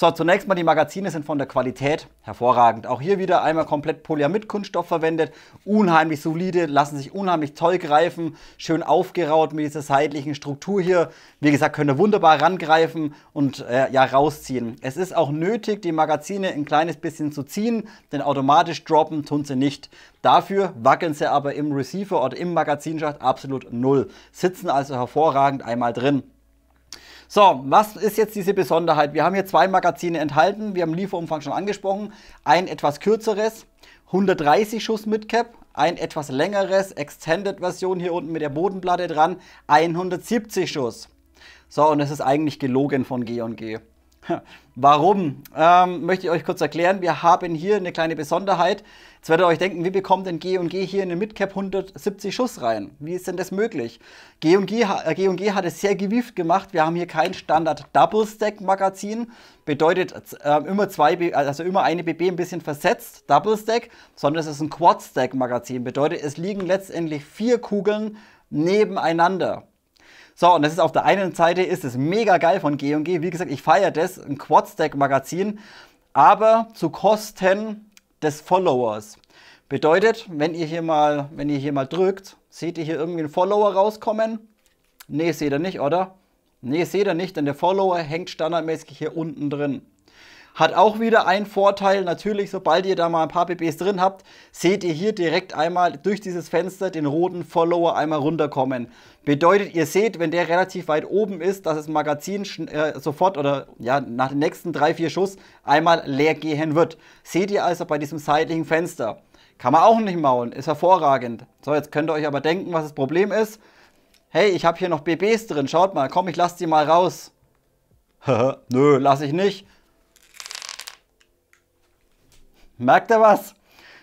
So, zunächst mal die Magazine sind von der Qualität hervorragend. Auch hier wieder einmal komplett Polyamid-Kunststoff verwendet. Unheimlich solide, lassen sich unheimlich toll greifen. Schön aufgeraut mit dieser seitlichen Struktur hier. Wie gesagt, können wunderbar rangreifen und äh, ja rausziehen. Es ist auch nötig, die Magazine ein kleines bisschen zu ziehen, denn automatisch droppen tun sie nicht. Dafür wackeln sie aber im Receiver oder im Magazinschacht absolut null. Sitzen also hervorragend einmal drin. So, was ist jetzt diese Besonderheit? Wir haben hier zwei Magazine enthalten. Wir haben Lieferumfang schon angesprochen. Ein etwas kürzeres, 130 Schuss mit Cap. ein etwas längeres Extended-Version hier unten mit der Bodenplatte dran, 170 Schuss. So, und es ist eigentlich gelogen von G&G. &G. <laughs> Warum? Ähm, möchte ich euch kurz erklären. Wir haben hier eine kleine Besonderheit. Jetzt werdet ihr euch denken, wie bekommt denn G&G hier in den Midcap 170 Schuss rein? Wie ist denn das möglich? G&G äh, hat es sehr gewieft gemacht. Wir haben hier kein Standard Double Stack Magazin. Bedeutet äh, immer, zwei, also immer eine BB ein bisschen versetzt, Double Stack, sondern es ist ein Quad Stack Magazin. Bedeutet, es liegen letztendlich vier Kugeln nebeneinander. So, und das ist auf der einen Seite ist es mega geil von G&G. Wie gesagt, ich feiere das, ein Quad-Stack-Magazin, aber zu Kosten des Followers. Bedeutet, wenn ihr hier mal, wenn ihr hier mal drückt, seht ihr hier irgendwie einen Follower rauskommen? Nee, seht ihr nicht, oder? Nee, seht ihr nicht, denn der Follower hängt standardmäßig hier unten drin. Hat auch wieder einen Vorteil, natürlich, sobald ihr da mal ein paar BBs drin habt, seht ihr hier direkt einmal durch dieses Fenster den roten Follower einmal runterkommen. Bedeutet, ihr seht, wenn der relativ weit oben ist, dass das Magazin äh, sofort oder ja, nach den nächsten drei vier Schuss einmal leer gehen wird. Seht ihr also bei diesem seitlichen Fenster. Kann man auch nicht maulen, ist hervorragend. So, jetzt könnt ihr euch aber denken, was das Problem ist. Hey, ich habe hier noch BBs drin, schaut mal, komm, ich lasse die mal raus. <laughs> Nö, lasse ich nicht. Merkt ihr was?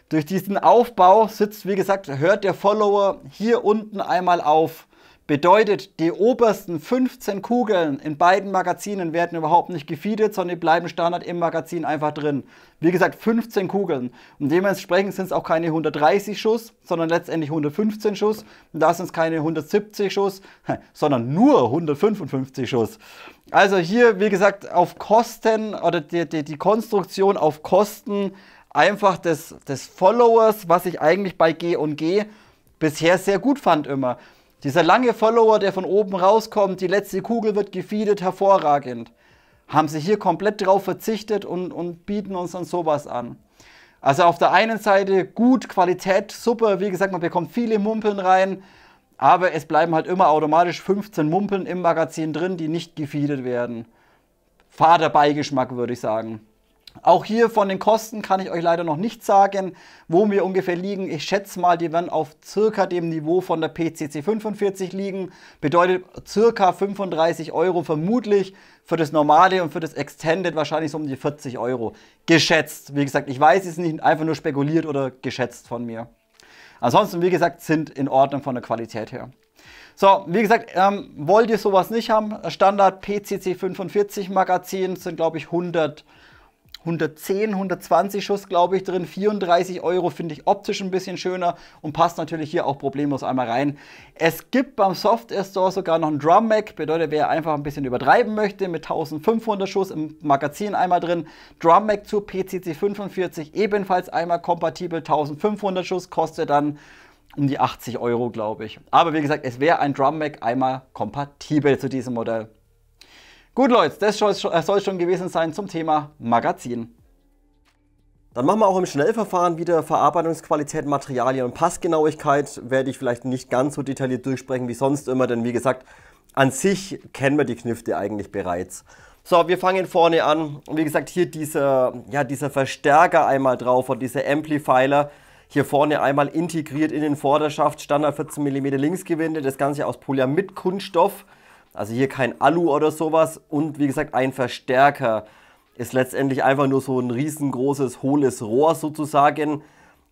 Durch diesen Aufbau sitzt, wie gesagt, hört der Follower hier unten einmal auf. Bedeutet, die obersten 15 Kugeln in beiden Magazinen werden überhaupt nicht gefeedet, sondern die bleiben Standard im Magazin einfach drin. Wie gesagt, 15 Kugeln. Und dementsprechend sind es auch keine 130 Schuss, sondern letztendlich 115 Schuss. Und da sind es keine 170 Schuss, sondern nur 155 Schuss. Also hier, wie gesagt, auf Kosten oder die, die, die Konstruktion auf Kosten einfach des, des Followers, was ich eigentlich bei G und G bisher sehr gut fand immer. Dieser lange Follower, der von oben rauskommt, die letzte Kugel wird gefeedet, hervorragend. Haben sie hier komplett drauf verzichtet und, und bieten uns dann sowas an. Also auf der einen Seite gut, Qualität, super, wie gesagt, man bekommt viele Mumpeln rein, aber es bleiben halt immer automatisch 15 Mumpeln im Magazin drin, die nicht gefeedet werden. Fader Beigeschmack, würde ich sagen. Auch hier von den Kosten kann ich euch leider noch nicht sagen, wo wir ungefähr liegen. Ich schätze mal, die werden auf circa dem Niveau von der PCC 45 liegen. Bedeutet circa 35 Euro vermutlich für das normale und für das Extended wahrscheinlich so um die 40 Euro. Geschätzt. Wie gesagt, ich weiß es nicht, einfach nur spekuliert oder geschätzt von mir. Ansonsten, wie gesagt, sind in Ordnung von der Qualität her. So, wie gesagt, ähm, wollt ihr sowas nicht haben? Standard PCC 45 Magazin sind, glaube ich, 100 Euro. 110, 120 Schuss, glaube ich, drin. 34 Euro finde ich optisch ein bisschen schöner und passt natürlich hier auch problemlos einmal rein. Es gibt beim Software Store sogar noch ein Drum Mac, bedeutet, wer einfach ein bisschen übertreiben möchte, mit 1500 Schuss im Magazin einmal drin. Drum Mac zu PCC 45 ebenfalls einmal kompatibel, 1500 Schuss, kostet dann um die 80 Euro, glaube ich. Aber wie gesagt, es wäre ein Drum Mac einmal kompatibel zu diesem Modell. Gut, Leute, das soll es schon gewesen sein zum Thema Magazin. Dann machen wir auch im Schnellverfahren wieder Verarbeitungsqualität, Materialien und Passgenauigkeit. Werde ich vielleicht nicht ganz so detailliert durchsprechen wie sonst immer, denn wie gesagt, an sich kennen wir die Knifte eigentlich bereits. So, wir fangen vorne an. wie gesagt, hier dieser, ja, dieser Verstärker einmal drauf und dieser Amplifier. Hier vorne einmal integriert in den Vorderschaft, Standard 14 mm Linksgewinde, das Ganze aus Polyamid-Kunststoff. Also hier kein Alu oder sowas und wie gesagt ein Verstärker ist letztendlich einfach nur so ein riesengroßes hohles Rohr sozusagen,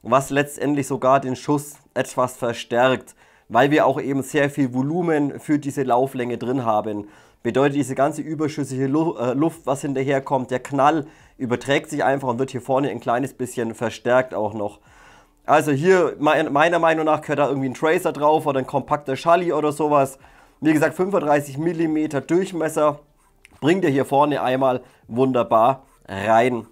was letztendlich sogar den Schuss etwas verstärkt, weil wir auch eben sehr viel Volumen für diese Lauflänge drin haben. Bedeutet diese ganze überschüssige äh, Luft, was hinterher kommt, der Knall überträgt sich einfach und wird hier vorne ein kleines bisschen verstärkt auch noch. Also hier meiner Meinung nach gehört da irgendwie ein Tracer drauf oder ein kompakter Schalli oder sowas. Wie gesagt, 35 mm Durchmesser. Bringt ihr hier vorne einmal wunderbar rein.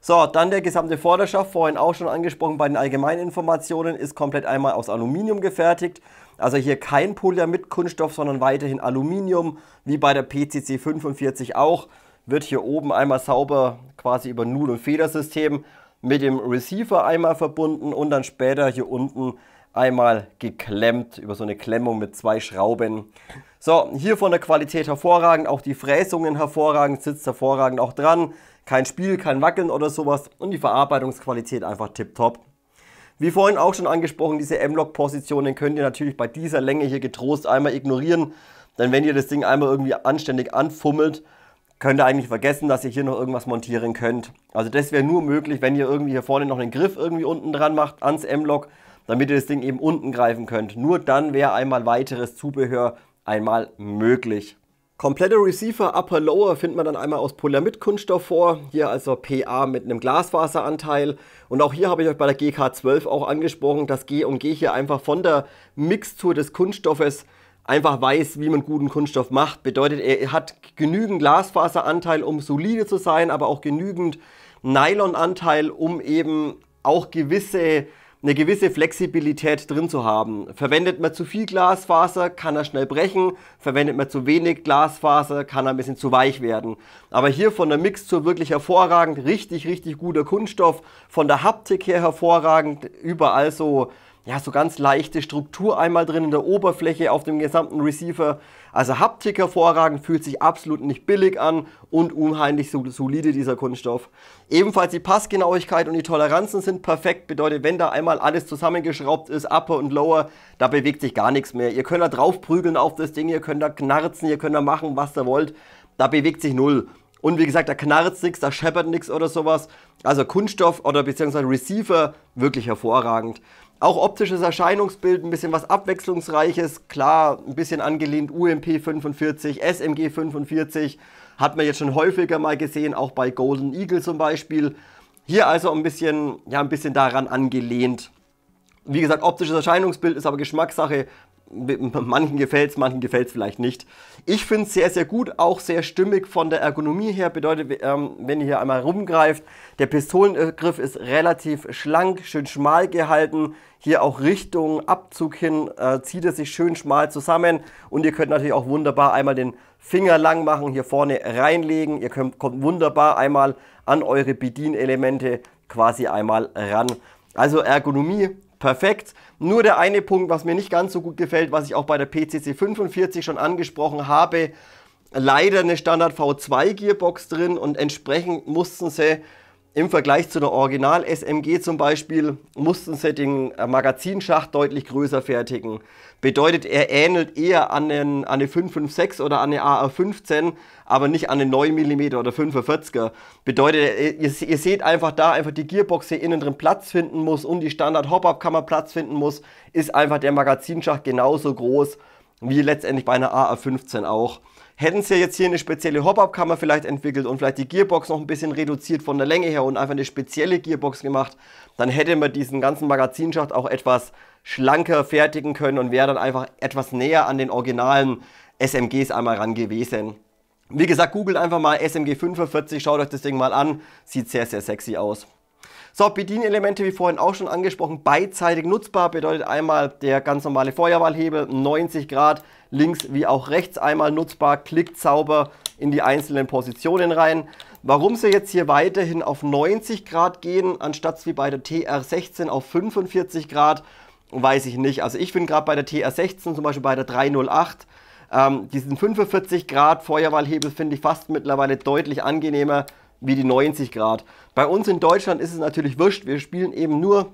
So, dann der gesamte Vorderschaft, vorhin auch schon angesprochen bei den Allgemeininformationen, ist komplett einmal aus Aluminium gefertigt. Also hier kein Polyer mit Kunststoff, sondern weiterhin Aluminium, wie bei der PCC 45 auch. Wird hier oben einmal sauber quasi über Null- und Federsystem mit dem Receiver einmal verbunden und dann später hier unten einmal geklemmt über so eine Klemmung mit zwei Schrauben. So, hier von der Qualität hervorragend, auch die Fräsungen hervorragend, sitzt hervorragend auch dran. Kein Spiel, kein Wackeln oder sowas und die Verarbeitungsqualität einfach tipptopp. Wie vorhin auch schon angesprochen, diese M-Lock-Positionen könnt ihr natürlich bei dieser Länge hier getrost einmal ignorieren. Denn wenn ihr das Ding einmal irgendwie anständig anfummelt, könnt ihr eigentlich vergessen, dass ihr hier noch irgendwas montieren könnt. Also das wäre nur möglich, wenn ihr irgendwie hier vorne noch einen Griff irgendwie unten dran macht ans M-Lock damit ihr das Ding eben unten greifen könnt. Nur dann wäre einmal weiteres Zubehör einmal möglich. Komplette Receiver Upper Lower findet man dann einmal aus Polyamid-Kunststoff vor, hier also PA mit einem Glasfaseranteil und auch hier habe ich euch bei der GK12 auch angesprochen, dass G und G hier einfach von der Mixtur des Kunststoffes einfach weiß, wie man guten Kunststoff macht. Bedeutet, er hat genügend Glasfaseranteil, um solide zu sein, aber auch genügend Nylonanteil, um eben auch gewisse eine gewisse Flexibilität drin zu haben. Verwendet man zu viel Glasfaser, kann er schnell brechen. Verwendet man zu wenig Glasfaser, kann er ein bisschen zu weich werden. Aber hier von der Mixtur wirklich hervorragend, richtig, richtig guter Kunststoff. Von der Haptik her hervorragend, überall so, ja, so ganz leichte Struktur einmal drin in der Oberfläche auf dem gesamten Receiver. Also Haptik hervorragend, fühlt sich absolut nicht billig an und unheimlich solide dieser Kunststoff. Ebenfalls die Passgenauigkeit und die Toleranzen sind perfekt, bedeutet, wenn da einmal alles zusammengeschraubt ist, Upper und Lower, da bewegt sich gar nichts mehr. Ihr könnt da drauf prügeln auf das Ding, ihr könnt da knarzen, ihr könnt da machen, was ihr wollt, da bewegt sich null. Und wie gesagt, da knarzt nichts, da scheppert nichts oder sowas. Also Kunststoff oder beziehungsweise Receiver wirklich hervorragend. Auch optisches Erscheinungsbild, ein bisschen was Abwechslungsreiches, klar, ein bisschen angelehnt UMP 45, SMG 45, hat man jetzt schon häufiger mal gesehen, auch bei Golden Eagle zum Beispiel. Hier also ein bisschen, ja, ein bisschen daran angelehnt. Wie gesagt, optisches Erscheinungsbild ist aber Geschmackssache. Manchen gefällt es, manchen gefällt es vielleicht nicht. Ich finde es sehr, sehr gut, auch sehr stimmig von der Ergonomie her. Bedeutet, ähm, wenn ihr hier einmal rumgreift, der Pistolengriff ist relativ schlank, schön schmal gehalten. Hier auch Richtung Abzug hin äh, zieht es sich schön schmal zusammen. Und ihr könnt natürlich auch wunderbar einmal den Finger lang machen, hier vorne reinlegen. Ihr könnt, kommt wunderbar einmal an eure Bedienelemente quasi einmal ran. Also Ergonomie perfekt. Nur der eine Punkt, was mir nicht ganz so gut gefällt, was ich auch bei der PCC 45 schon angesprochen habe, leider eine Standard V2 Gearbox drin und entsprechend mussten sie im Vergleich zu der Original-SMG zum Beispiel mussten sie den äh, Magazinschacht deutlich größer fertigen. Bedeutet, er ähnelt eher an, den, an eine 556 oder an eine AR15, aber nicht an eine 9 mm oder 45er. Bedeutet, äh, ihr, ihr seht einfach da, einfach die Gearbox hier innen drin Platz finden muss und die Standard-Hop-Up-Kammer Platz finden muss, ist einfach der Magazinschacht genauso groß wie letztendlich bei einer AR15 auch. Hätten sie jetzt hier eine spezielle Hop-Up-Kammer vielleicht entwickelt und vielleicht die Gearbox noch ein bisschen reduziert von der Länge her und einfach eine spezielle Gearbox gemacht, dann hätte man diesen ganzen Magazinschacht auch etwas schlanker fertigen können und wäre dann einfach etwas näher an den originalen SMGs einmal ran gewesen. Wie gesagt, googelt einfach mal SMG 45, schaut euch das Ding mal an, sieht sehr, sehr sexy aus. So, Bedienelemente wie vorhin auch schon angesprochen, beidseitig nutzbar, bedeutet einmal der ganz normale Feuerwahlhebel, 90 Grad, links wie auch rechts einmal nutzbar, klickt sauber in die einzelnen Positionen rein. Warum sie jetzt hier weiterhin auf 90 Grad gehen, anstatt wie bei der TR16 auf 45 Grad, weiß ich nicht. Also ich finde gerade bei der TR16, zum Beispiel bei der 308, ähm, diesen 45 Grad Feuerwahlhebel finde ich fast mittlerweile deutlich angenehmer wie die 90 Grad. Bei uns in Deutschland ist es natürlich wurscht, wir spielen eben nur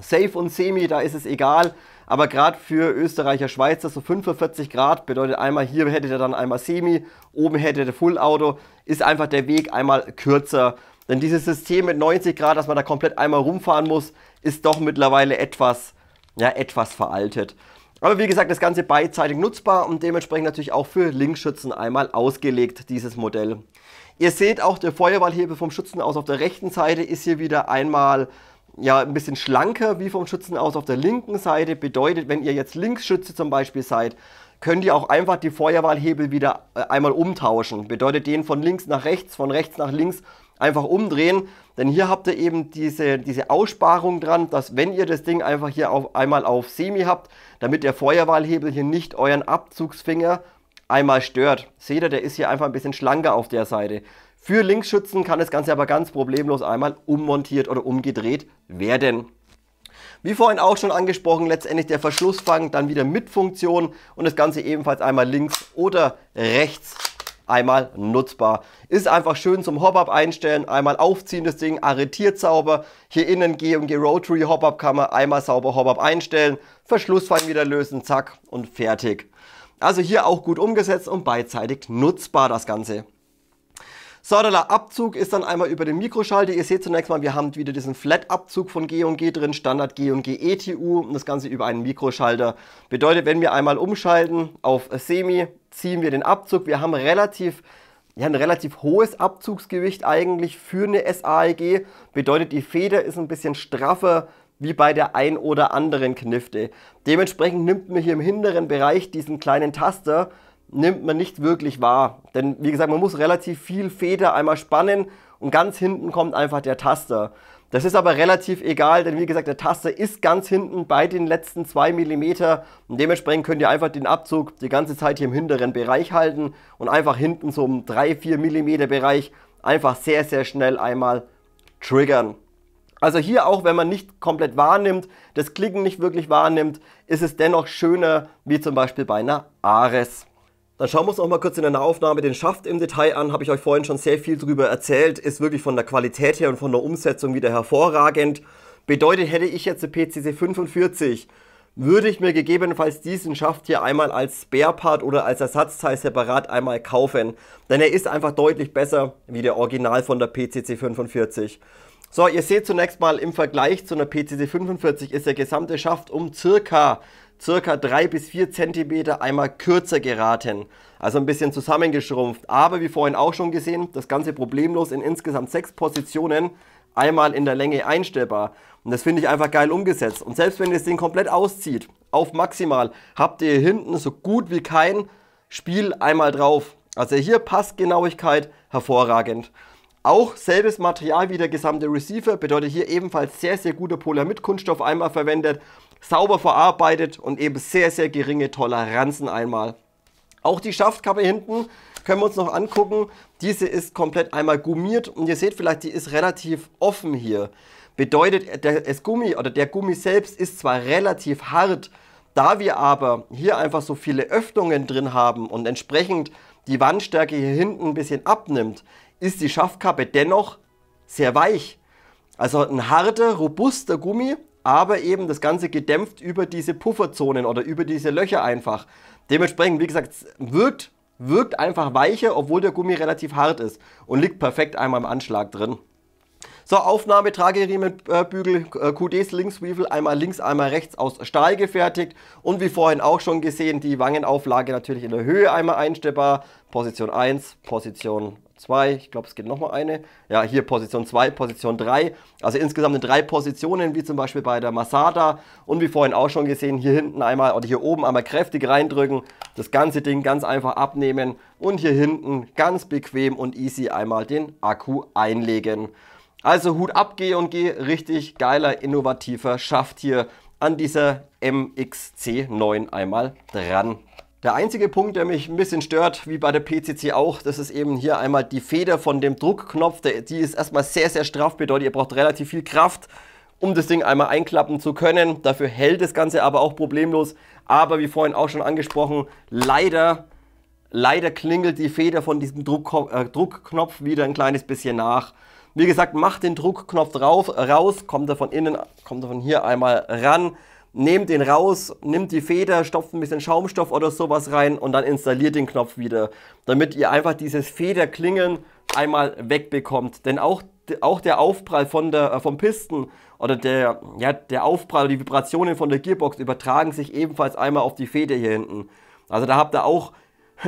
Safe und Semi, da ist es egal. Aber gerade für Österreicher, Schweizer, so 45 Grad bedeutet einmal hier hättet ihr dann einmal Semi, oben hättet ihr Full Auto, ist einfach der Weg einmal kürzer. Denn dieses System mit 90 Grad, dass man da komplett einmal rumfahren muss, ist doch mittlerweile etwas, ja, etwas veraltet. Aber wie gesagt, das Ganze beidseitig nutzbar und dementsprechend natürlich auch für Linkschützen einmal ausgelegt, dieses Modell. Ihr seht auch, der Feuerwallhebel vom Schützen aus auf der rechten Seite ist hier wieder einmal ja, ein bisschen schlanker wie vom Schützen aus auf der linken Seite. Bedeutet, wenn ihr jetzt Linksschütze zum Beispiel seid, könnt ihr auch einfach die Feuerwahlhebel wieder äh, einmal umtauschen. Bedeutet den von links nach rechts, von rechts nach links einfach umdrehen. Denn hier habt ihr eben diese, diese Aussparung dran, dass wenn ihr das Ding einfach hier auf, einmal auf Semi habt, damit der Feuerwahlhebel hier nicht euren Abzugsfinger einmal stört. Seht ihr, der ist hier einfach ein bisschen schlanker auf der Seite. Für Linksschützen kann das Ganze aber ganz problemlos einmal ummontiert oder umgedreht werden. Wie vorhin auch schon angesprochen, letztendlich der Verschlussfang dann wieder mit Funktion und das Ganze ebenfalls einmal links oder rechts einmal nutzbar. Ist einfach schön zum Hop-Up einstellen, einmal aufziehen das Ding, arretiert sauber. Hier innen G&G Rotary Hop-Up kann man einmal sauber Hop-Up einstellen, Verschlussfang wieder lösen, zack und fertig. Also hier auch gut umgesetzt und beidseitig nutzbar das Ganze. So, der Abzug ist dann einmal über den Mikroschalter. Ihr seht zunächst mal, wir haben wieder diesen Flat-Abzug von G&G drin, Standard G&G ETU und e das Ganze über einen Mikroschalter. Bedeutet, wenn wir einmal umschalten auf Semi, ziehen wir den Abzug. Wir haben relativ ja, ein relativ hohes Abzugsgewicht eigentlich für eine SAEG. Bedeutet, die Feder ist ein bisschen straffer wie bei der ein oder anderen Knifte. Dementsprechend nimmt man hier im hinteren Bereich diesen kleinen Taster, nimmt man nicht wirklich wahr. Denn wie gesagt, man muss relativ viel Feder einmal spannen und ganz hinten kommt einfach der Taster. Das ist aber relativ egal, denn wie gesagt, der Taster ist ganz hinten bei den letzten 2 mm und dementsprechend könnt ihr einfach den Abzug die ganze Zeit hier im hinteren Bereich halten und einfach hinten so im 3-4 mm Bereich einfach sehr, sehr schnell einmal triggern. Also hier auch, wenn man nicht komplett wahrnimmt, das Klicken nicht wirklich wahrnimmt, ist es dennoch schöner, wie zum Beispiel bei einer Ares. Dann schauen wir uns noch mal kurz in der Aufnahme den Schaft im Detail an. Habe ich euch vorhin schon sehr viel darüber erzählt. Ist wirklich von der Qualität her und von der Umsetzung wieder hervorragend. Bedeutet, hätte ich jetzt eine PCC 45, würde ich mir gegebenenfalls diesen Schaft hier einmal als Spare-Part oder als Ersatzteil separat einmal kaufen. Denn er ist einfach deutlich besser wie der Original von der PCC 45. So, ihr seht zunächst mal im Vergleich zu einer PCC 45 ist der gesamte Schaft um circa circa 3 bis 4 cm einmal kürzer geraten. Also ein bisschen zusammengeschrumpft. Aber wie vorhin auch schon gesehen, das Ganze problemlos in insgesamt 6 Positionen einmal in der Länge einstellbar. Und das finde ich einfach geil umgesetzt. Und selbst wenn ihr es den komplett auszieht, auf maximal, habt ihr hinten so gut wie kein Spiel einmal drauf. Also hier passt Genauigkeit hervorragend. Auch selbes Material wie der gesamte Receiver, bedeutet hier ebenfalls sehr, sehr guter Polyamid-Kunststoff einmal verwendet, sauber verarbeitet und eben sehr, sehr geringe Toleranzen einmal. Auch die Schaftkappe hinten können wir uns noch angucken. Diese ist komplett einmal gummiert und ihr seht vielleicht, die ist relativ offen hier. Bedeutet, der, das Gummi oder der Gummi selbst ist zwar relativ hart, da wir aber hier einfach so viele Öffnungen drin haben und entsprechend die Wandstärke hier hinten ein bisschen abnimmt, ist die Schaftkappe dennoch sehr weich. Also ein harter, robuster Gummi, aber eben das Ganze gedämpft über diese Pufferzonen oder über diese Löcher einfach. Dementsprechend, wie gesagt, wirkt, wirkt einfach weicher, obwohl der Gummi relativ hart ist und liegt perfekt einmal im Anschlag drin. So, Aufnahme, Trageriemenbügel, äh, äh, QDs Linksweevil, einmal links, einmal rechts aus Stahl gefertigt. Und wie vorhin auch schon gesehen, die Wangenauflage natürlich in der Höhe einmal einstellbar. Position 1, Position 2, ich glaube, es geht mal eine. Ja, hier Position 2, Position 3. Also insgesamt in drei Positionen, wie zum Beispiel bei der Masada. Und wie vorhin auch schon gesehen, hier hinten einmal oder hier oben einmal kräftig reindrücken. Das ganze Ding ganz einfach abnehmen. Und hier hinten ganz bequem und easy einmal den Akku einlegen. Also Hut ab, geh und geh. Richtig geiler, innovativer Schaft hier an dieser MXC9 einmal dran. Der einzige Punkt, der mich ein bisschen stört, wie bei der PCC auch, das ist eben hier einmal die Feder von dem Druckknopf. die ist erstmal sehr, sehr straff, bedeutet, ihr braucht relativ viel Kraft, um das Ding einmal einklappen zu können. Dafür hält das Ganze aber auch problemlos. Aber wie vorhin auch schon angesprochen, leider, leider klingelt die Feder von diesem Druck, äh, Druckknopf wieder ein kleines bisschen nach. Wie gesagt, macht den Druckknopf drauf, raus, kommt er von innen, kommt er von hier einmal ran nehmt den raus, nimmt die Feder, stopft ein bisschen Schaumstoff oder sowas rein und dann installiert den Knopf wieder, damit ihr einfach dieses Federklingeln einmal wegbekommt. Denn auch, auch der Aufprall von der, äh, vom Pisten oder der, ja, der Aufprall, die Vibrationen von der Gearbox übertragen sich ebenfalls einmal auf die Feder hier hinten. Also da habt ihr auch, <laughs>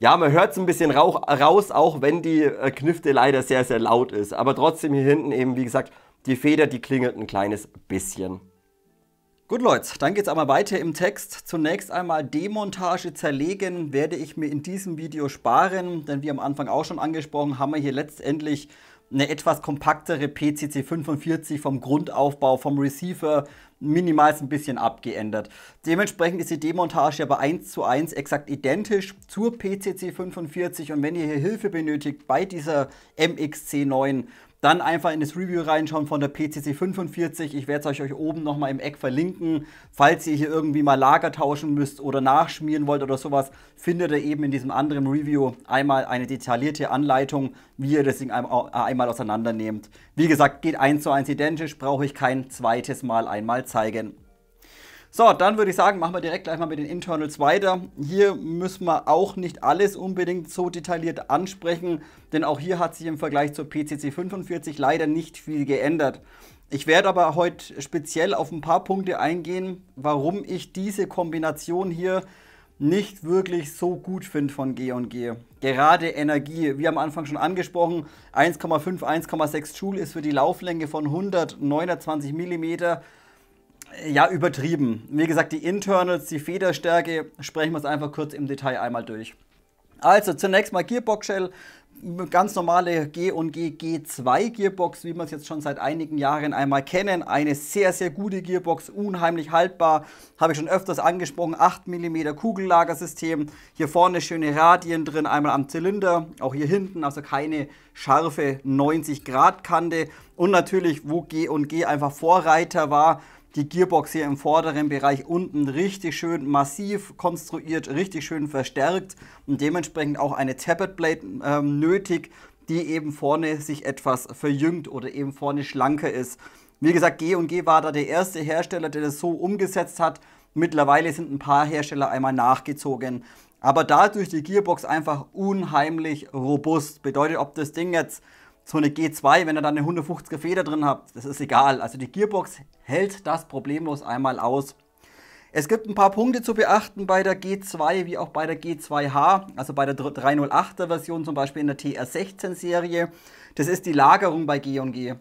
ja, man hört es ein bisschen rauch, raus, auch wenn die äh, Knifte leider sehr, sehr laut ist. Aber trotzdem hier hinten eben, wie gesagt, die Feder, die klingelt ein kleines bisschen. Gut Leute, dann geht's einmal weiter im Text. Zunächst einmal Demontage zerlegen werde ich mir in diesem Video sparen, denn wie am Anfang auch schon angesprochen, haben wir hier letztendlich eine etwas kompaktere PCC 45 vom Grundaufbau, vom Receiver minimal ein bisschen abgeändert. Dementsprechend ist die Demontage aber 1 zu 1 exakt identisch zur PCC 45 und wenn ihr hier Hilfe benötigt bei dieser MXC9, dann einfach in das Review reinschauen von der PCC 45. Ich werde es euch, euch oben nochmal im Eck verlinken. Falls ihr hier irgendwie mal Lager tauschen müsst oder nachschmieren wollt oder sowas, findet ihr eben in diesem anderen Review einmal eine detaillierte Anleitung, wie ihr das Ding einmal äh, auseinandernehmt. Wie gesagt, geht eins zu eins identisch, brauche ich kein zweites Mal einmal zeigen. So, dann würde ich sagen, machen wir direkt gleich mal mit den Internals weiter. Hier müssen wir auch nicht alles unbedingt so detailliert ansprechen, denn auch hier hat sich im Vergleich zur PCC 45 leider nicht viel geändert. Ich werde aber heute speziell auf ein paar Punkte eingehen, warum ich diese Kombination hier nicht wirklich so gut finde von G&G. Gerade Energie, wie am Anfang schon angesprochen, 1,5, 1,6 Joule ist für die Lauflänge von 100, 29 mm ja, übertrieben. Wie gesagt, die Internals, die Federstärke, sprechen wir es einfach kurz im Detail einmal durch. Also zunächst mal Gearbox Shell, ganz normale G und G G2 Gearbox, wie wir es jetzt schon seit einigen Jahren einmal kennen. Eine sehr, sehr gute Gearbox, unheimlich haltbar, habe ich schon öfters angesprochen, 8 mm Kugellagersystem. Hier vorne schöne Radien drin, einmal am Zylinder, auch hier hinten, also keine scharfe 90 Grad Kante. Und natürlich, wo G und G einfach Vorreiter war, die Gearbox hier im vorderen Bereich unten richtig schön massiv konstruiert, richtig schön verstärkt und dementsprechend auch eine Tablet Blade ähm, nötig, die eben vorne sich etwas verjüngt oder eben vorne schlanker ist. Wie gesagt, G&G war da der erste Hersteller, der das so umgesetzt hat. Mittlerweile sind ein paar Hersteller einmal nachgezogen. Aber dadurch die Gearbox einfach unheimlich robust. Bedeutet, ob das Ding jetzt so eine G2, wenn ihr dann eine 150er Feder drin habt, das ist egal. Also die Gearbox hält das problemlos einmal aus. Es gibt ein paar Punkte zu beachten bei der G2 wie auch bei der G2H, also bei der 308er Version zum Beispiel in der TR16 Serie. Das ist die Lagerung bei G&G.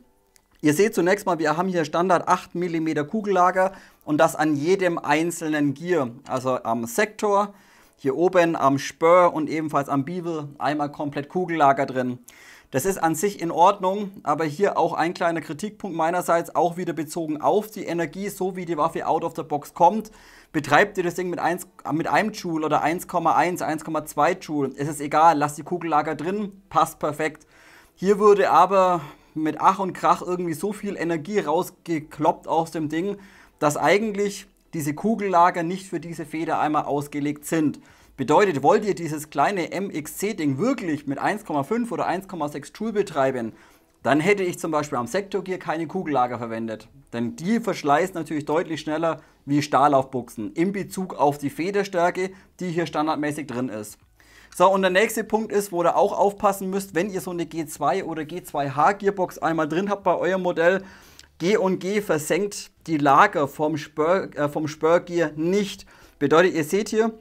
Ihr seht zunächst mal, wir haben hier Standard 8 mm Kugellager und das an jedem einzelnen Gear, also am Sektor, hier oben am Spur und ebenfalls am Bevel einmal komplett Kugellager drin. Das ist an sich in Ordnung, aber hier auch ein kleiner Kritikpunkt meinerseits, auch wieder bezogen auf die Energie, so wie die Waffe out of the box kommt. Betreibt ihr das Ding mit, 1, mit einem Joule oder 1,1, 1,2 Joule, ist es egal, lasst die Kugellager drin, passt perfekt. Hier würde aber mit Ach und Krach irgendwie so viel Energie rausgekloppt aus dem Ding, dass eigentlich diese Kugellager nicht für diese Feder einmal ausgelegt sind. Bedeutet, wollt ihr dieses kleine MXC-Ding wirklich mit 1,5 oder 1,6 Joule betreiben, dann hätte ich zum Beispiel am Sektorgear keine Kugellager verwendet. Denn die verschleißt natürlich deutlich schneller wie Stahllaufbuchsen in Bezug auf die Federstärke, die hier standardmäßig drin ist. So, und der nächste Punkt ist, wo ihr auch aufpassen müsst, wenn ihr so eine G2 oder G2H Gearbox einmal drin habt bei eurem Modell, G und G versenkt die Lager vom Spörgear äh, nicht. Bedeutet, ihr seht hier,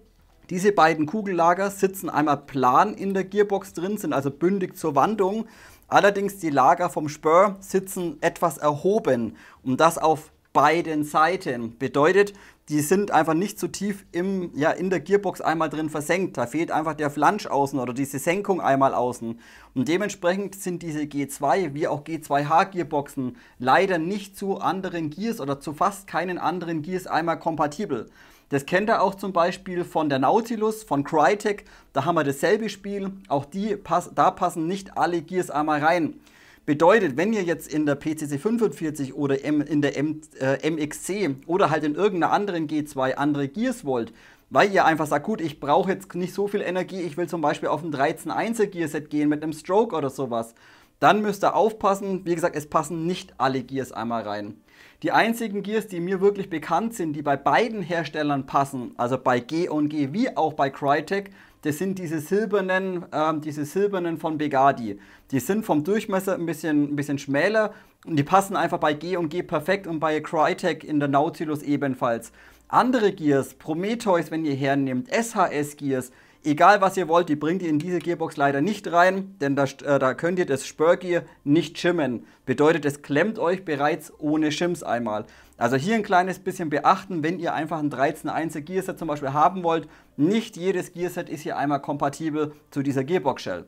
diese beiden Kugellager sitzen einmal plan in der Gearbox drin, sind also bündig zur Wandung. Allerdings die Lager vom Spur sitzen etwas erhoben und das auf beiden Seiten. Bedeutet, die sind einfach nicht so tief im, ja, in der Gearbox einmal drin versenkt. Da fehlt einfach der Flansch außen oder diese Senkung einmal außen. Und dementsprechend sind diese G2 wie auch G2H Gearboxen leider nicht zu anderen Gears oder zu fast keinen anderen Gears einmal kompatibel. Das kennt ihr auch zum Beispiel von der Nautilus, von Crytek. Da haben wir dasselbe Spiel. Auch die pass da passen nicht alle Gears einmal rein. Bedeutet, wenn ihr jetzt in der PCC 45 oder in der M äh, MXC oder halt in irgendeiner anderen G2 andere Gears wollt, weil ihr einfach sagt, gut, ich brauche jetzt nicht so viel Energie, ich will zum Beispiel auf ein 13.1er Gearset gehen mit einem Stroke oder sowas, dann müsst ihr aufpassen. Wie gesagt, es passen nicht alle Gears einmal rein. Die einzigen Gears, die mir wirklich bekannt sind, die bei beiden Herstellern passen, also bei G&G wie auch bei Crytek, das sind diese silbernen, ähm, diese silbernen von Begadi. Die sind vom Durchmesser ein bisschen, ein bisschen schmäler und die passen einfach bei G&G perfekt und bei Crytek in der Nautilus ebenfalls. Andere Gears, Prometheus, wenn ihr hernehmt, SHS Gears, Egal was ihr wollt, die bringt ihr in diese Gearbox leider nicht rein, denn da, äh, da könnt ihr das Spurgear nicht schimmen. Bedeutet, es klemmt euch bereits ohne Shims einmal. Also hier ein kleines bisschen beachten, wenn ihr einfach ein 131 Gearset zum Beispiel haben wollt. Nicht jedes Gearset ist hier einmal kompatibel zu dieser Gearbox Shell.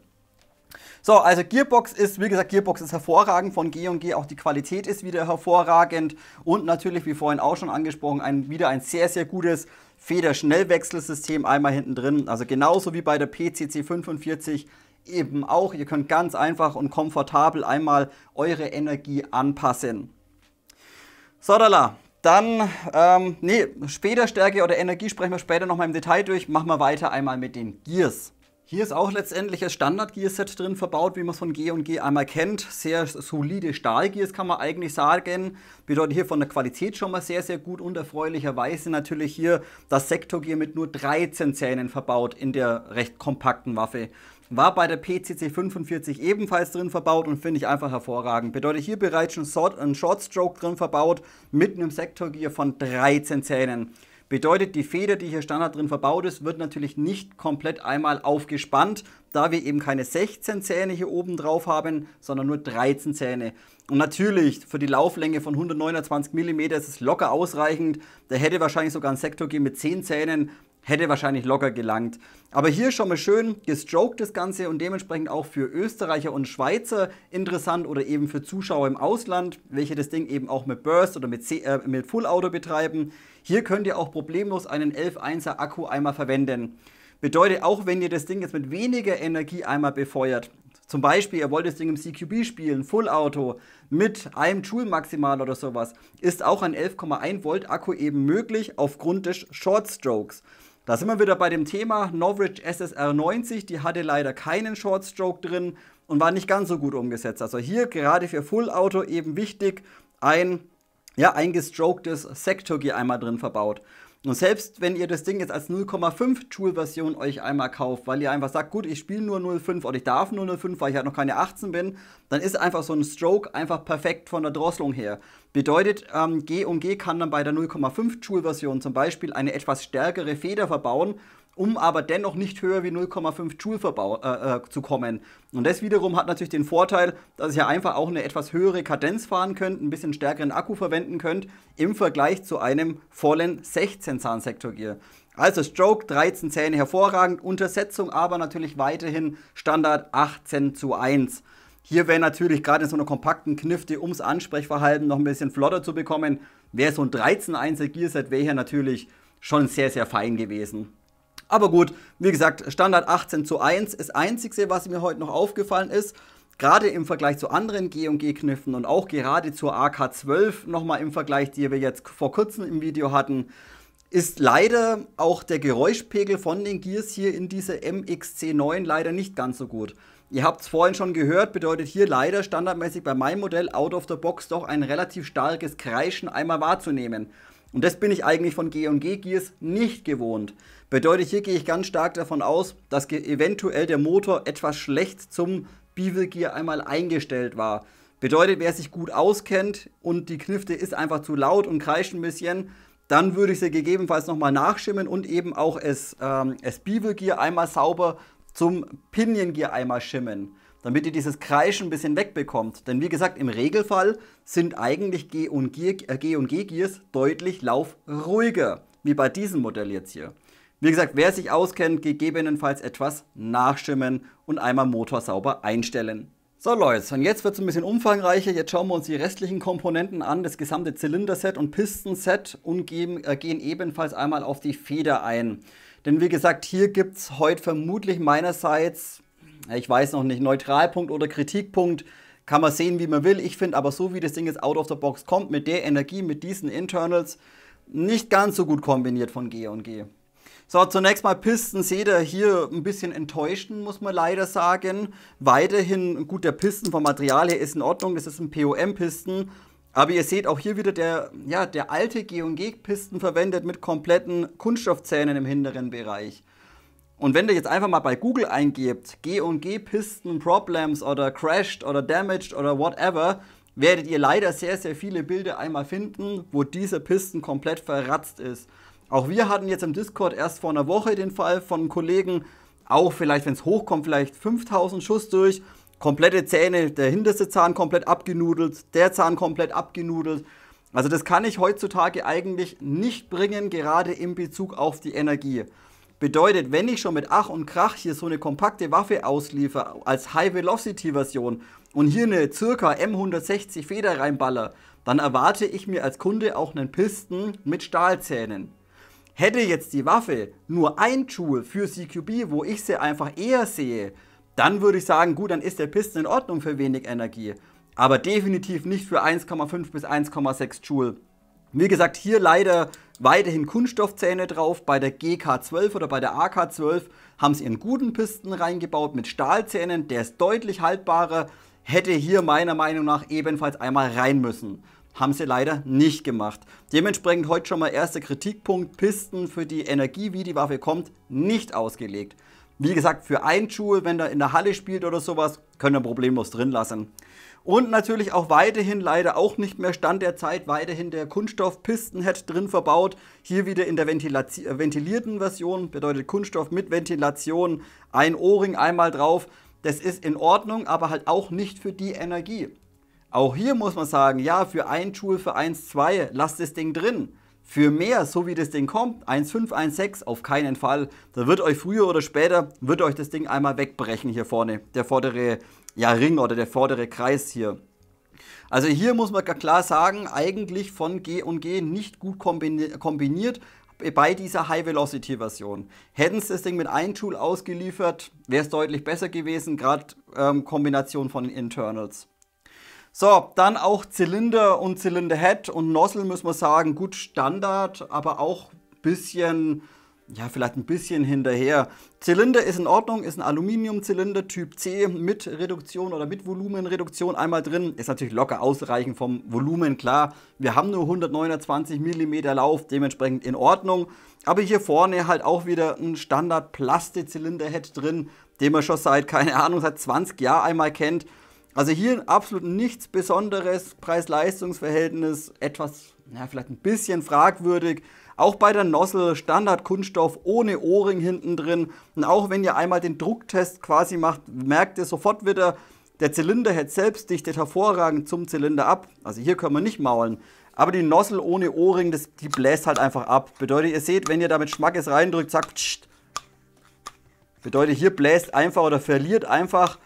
So, also Gearbox ist, wie gesagt, Gearbox ist hervorragend von G&G, auch die Qualität ist wieder hervorragend und natürlich, wie vorhin auch schon angesprochen, ein, wieder ein sehr, sehr gutes Federschnellwechselsystem einmal hinten drin. Also genauso wie bei der PCC 45 eben auch. Ihr könnt ganz einfach und komfortabel einmal eure Energie anpassen. So, dala. Dann, ähm, nee, Federstärke oder Energie sprechen wir später nochmal im Detail durch. Machen wir weiter einmal mit den Gears. Hier ist auch letztendlich das Standard-Gearset drin verbaut, wie man es von G&G einmal kennt. Sehr solide Stahlgears kann man eigentlich sagen. Bedeutet hier von der Qualität schon mal sehr, sehr gut und erfreulicherweise natürlich hier das Sektorgear mit nur 13 Zähnen verbaut in der recht kompakten Waffe. War bei der PCC 45 ebenfalls drin verbaut und finde ich einfach hervorragend. Bedeutet hier bereits schon ein Short, Stroke drin verbaut mit einem Sektorgear von 13 Zähnen. Bedeutet, die Feder, die hier Standard drin verbaut ist, wird natürlich nicht komplett einmal aufgespannt, da wir eben keine 16 Zähne hier oben drauf haben, sondern nur 13 Zähne. Und natürlich, für die Lauflänge von 129 mm ist es locker ausreichend. Da hätte wahrscheinlich sogar ein Sektor G mit 10 Zähnen, hätte wahrscheinlich locker gelangt. Aber hier schon mal schön gestroked das Ganze und dementsprechend auch für Österreicher und Schweizer interessant oder eben für Zuschauer im Ausland, welche das Ding eben auch mit Burst oder mit, C äh, mit Full Auto betreiben. Hier könnt ihr auch problemlos einen 11.1er Akku einmal verwenden. Bedeutet auch, wenn ihr das Ding jetzt mit weniger Energie einmal befeuert, zum Beispiel, ihr wollt das Ding im CQB spielen, Full Auto, mit einem Joule maximal oder sowas, ist auch ein 11,1 Volt Akku eben möglich aufgrund des Short Strokes. Da sind wir wieder bei dem Thema Novridge SSR 90, die hatte leider keinen Short Stroke drin und war nicht ganz so gut umgesetzt. Also hier gerade für Full Auto eben wichtig, ein ja, eingestroktes Sektor hier einmal drin verbaut. Und selbst wenn ihr das Ding jetzt als 0,5 Joule-Version euch einmal kauft, weil ihr einfach sagt, gut, ich spiele nur 0,5 oder ich darf nur 0,5, weil ich halt noch keine 18 bin, dann ist einfach so ein Stroke einfach perfekt von der Drosselung her. Bedeutet, ähm, G und G kann dann bei der 0,5 Joule-Version zum Beispiel eine etwas stärkere Feder verbauen, um aber dennoch nicht höher wie 0,5 Joule verbau äh, äh, zu kommen. Und das wiederum hat natürlich den Vorteil, dass ihr einfach auch eine etwas höhere Kadenz fahren könnt, ein bisschen stärkeren Akku verwenden könnt im Vergleich zu einem vollen 16-Zahn-Sektor-Gear. Also Stroke 13 Zähne hervorragend, Untersetzung aber natürlich weiterhin Standard 18 zu 1. Hier wäre natürlich gerade in so einer kompakten Knifte, um das Ansprechverhalten noch ein bisschen flotter zu bekommen, wäre so ein 13 1 Gearset wäre hier natürlich schon sehr, sehr fein gewesen. Aber gut, wie gesagt, Standard 18 zu 1 Das Einzige, was mir heute noch aufgefallen ist. Gerade im Vergleich zu anderen G&G-Kniffen und auch gerade zur AK-12 nochmal im Vergleich, die wir jetzt vor kurzem im Video hatten, ist leider auch der Geräuschpegel von den Gears hier in dieser MXC9 leider nicht ganz so gut. Ihr habt es vorhin schon gehört, bedeutet hier leider standardmäßig bei meinem Modell out of the box doch ein relativ starkes Kreischen einmal wahrzunehmen. Und das bin ich eigentlich von G&G Gears nicht gewohnt. Bedeutet, hier gehe ich ganz stark davon aus, dass eventuell der Motor etwas schlecht zum Beaver Gear einmal eingestellt war. Bedeutet, wer sich gut auskennt und die Knifte ist einfach zu laut und kreischt ein bisschen, dann würde ich sie gegebenenfalls nochmal nachschimmen und eben auch es, ähm, es Beaver Gear einmal sauber zum Pinion Gear einmal schimmen, damit ihr dieses Kreischen ein bisschen wegbekommt. Denn wie gesagt, im Regelfall sind eigentlich G und G, äh, G, G Gears deutlich laufruhiger, wie bei diesem Modell jetzt hier. Wie gesagt, wer sich auskennt, gegebenenfalls etwas nachschimmen und einmal Motor sauber einstellen. So Leute, und jetzt wird es ein bisschen umfangreicher. Jetzt schauen wir uns die restlichen Komponenten an, das gesamte Zylinderset und Pistenset und geben, äh, gehen ebenfalls einmal auf die Feder ein. Denn wie gesagt, hier gibt es heute vermutlich meinerseits, äh, ich weiß noch nicht, Neutralpunkt oder Kritikpunkt, kann man sehen, wie man will. Ich finde aber so, wie das Ding jetzt out of the box kommt, mit der Energie, mit diesen Internals, nicht ganz so gut kombiniert von G&G. &G. &G. So, zunächst mal Pisten seht ihr hier ein bisschen enttäuschen, muss man leider sagen. Weiterhin, gut, der Pisten vom Material her ist in Ordnung, das ist ein POM-Pisten. Aber ihr seht auch hier wieder der, ja, der alte G&G-Pisten verwendet mit kompletten Kunststoffzähnen im hinteren Bereich. Und wenn ihr jetzt einfach mal bei Google eingebt, G&G-Pisten Problems oder Crashed oder Damaged oder whatever, werdet ihr leider sehr, sehr viele Bilder einmal finden, wo dieser Pisten komplett verratzt ist. Auch wir hatten jetzt im Discord erst vor einer Woche den Fall von Kollegen, auch vielleicht, wenn es hochkommt, vielleicht 5000 Schuss durch, komplette Zähne, der hinterste Zahn komplett abgenudelt, der Zahn komplett abgenudelt. Also das kann ich heutzutage eigentlich nicht bringen, gerade in Bezug auf die Energie. Bedeutet, wenn ich schon mit Ach und Krach hier so eine kompakte Waffe ausliefer als High-Velocity-Version und hier eine circa M160 Feder reinballer, dann erwarte ich mir als Kunde auch einen Pisten mit Stahlzähnen. Hätte jetzt die Waffe nur ein Joule für CQB, wo ich sie einfach eher sehe, dann würde ich sagen, gut, dann ist der Piston in Ordnung für wenig Energie. Aber definitiv nicht für 1,5 bis 1,6 Joule. Wie gesagt, hier leider weiterhin Kunststoffzähne drauf. Bei der GK12 oder bei der AK12 haben sie einen guten Pisten reingebaut mit Stahlzähnen. Der ist deutlich haltbarer. Hätte hier meiner Meinung nach ebenfalls einmal rein müssen haben sie leider nicht gemacht. Dementsprechend heute schon mal erster Kritikpunkt, Pisten für die Energie, wie die Waffe kommt, nicht ausgelegt. Wie gesagt, für Einschuhe, wenn er in der Halle spielt oder sowas, können wir problemlos drin lassen. Und natürlich auch weiterhin leider auch nicht mehr Stand der Zeit, weiterhin der kunststoff pisten head drin verbaut. Hier wieder in der Ventilati äh, ventilierten Version, bedeutet Kunststoff mit Ventilation, ein Ohrring einmal drauf. Das ist in Ordnung, aber halt auch nicht für die Energie. Auch hier muss man sagen, ja, für ein Joule, für 1,2, lasst das Ding drin. Für mehr, so wie das Ding kommt, 1,5, 1,6, auf keinen Fall. Da wird euch früher oder später, wird euch das Ding einmal wegbrechen hier vorne. Der vordere ja, Ring oder der vordere Kreis hier. Also hier muss man klar sagen, eigentlich von G und G nicht gut kombiniert bei dieser High-Velocity-Version. Hätten sie das Ding mit einem Tool ausgeliefert, wäre es deutlich besser gewesen, gerade ähm, Kombination von Internals. So, dann auch Zylinder und Zylinderhead und Nozzle, müssen wir sagen, gut Standard, aber auch ein bisschen, ja, vielleicht ein bisschen hinterher. Zylinder ist in Ordnung, ist ein Aluminiumzylinder Typ C mit Reduktion oder mit Volumenreduktion einmal drin. Ist natürlich locker ausreichend vom Volumen, klar. Wir haben nur 129 mm Lauf, dementsprechend in Ordnung. Aber hier vorne halt auch wieder ein Standard Plastikzylinderhead drin, den man schon seit, keine Ahnung, seit 20 Jahren einmal kennt. Also hier absolut nichts Besonderes, Preis-Leistungs-Verhältnis etwas, ja, vielleicht ein bisschen fragwürdig. Auch bei der Nozzle Standard-Kunststoff ohne Ohrring hinten drin. Und auch wenn ihr einmal den Drucktest quasi macht, merkt ihr sofort wieder, der Zylinder hält selbst dichtet hervorragend zum Zylinder ab. Also hier können wir nicht maulen. Aber die Nozzle ohne Ohrring, das, die bläst halt einfach ab. Bedeutet, ihr seht, wenn ihr damit Schmackes reindrückt, sagt, pssst. Bedeutet, hier bläst einfach oder verliert einfach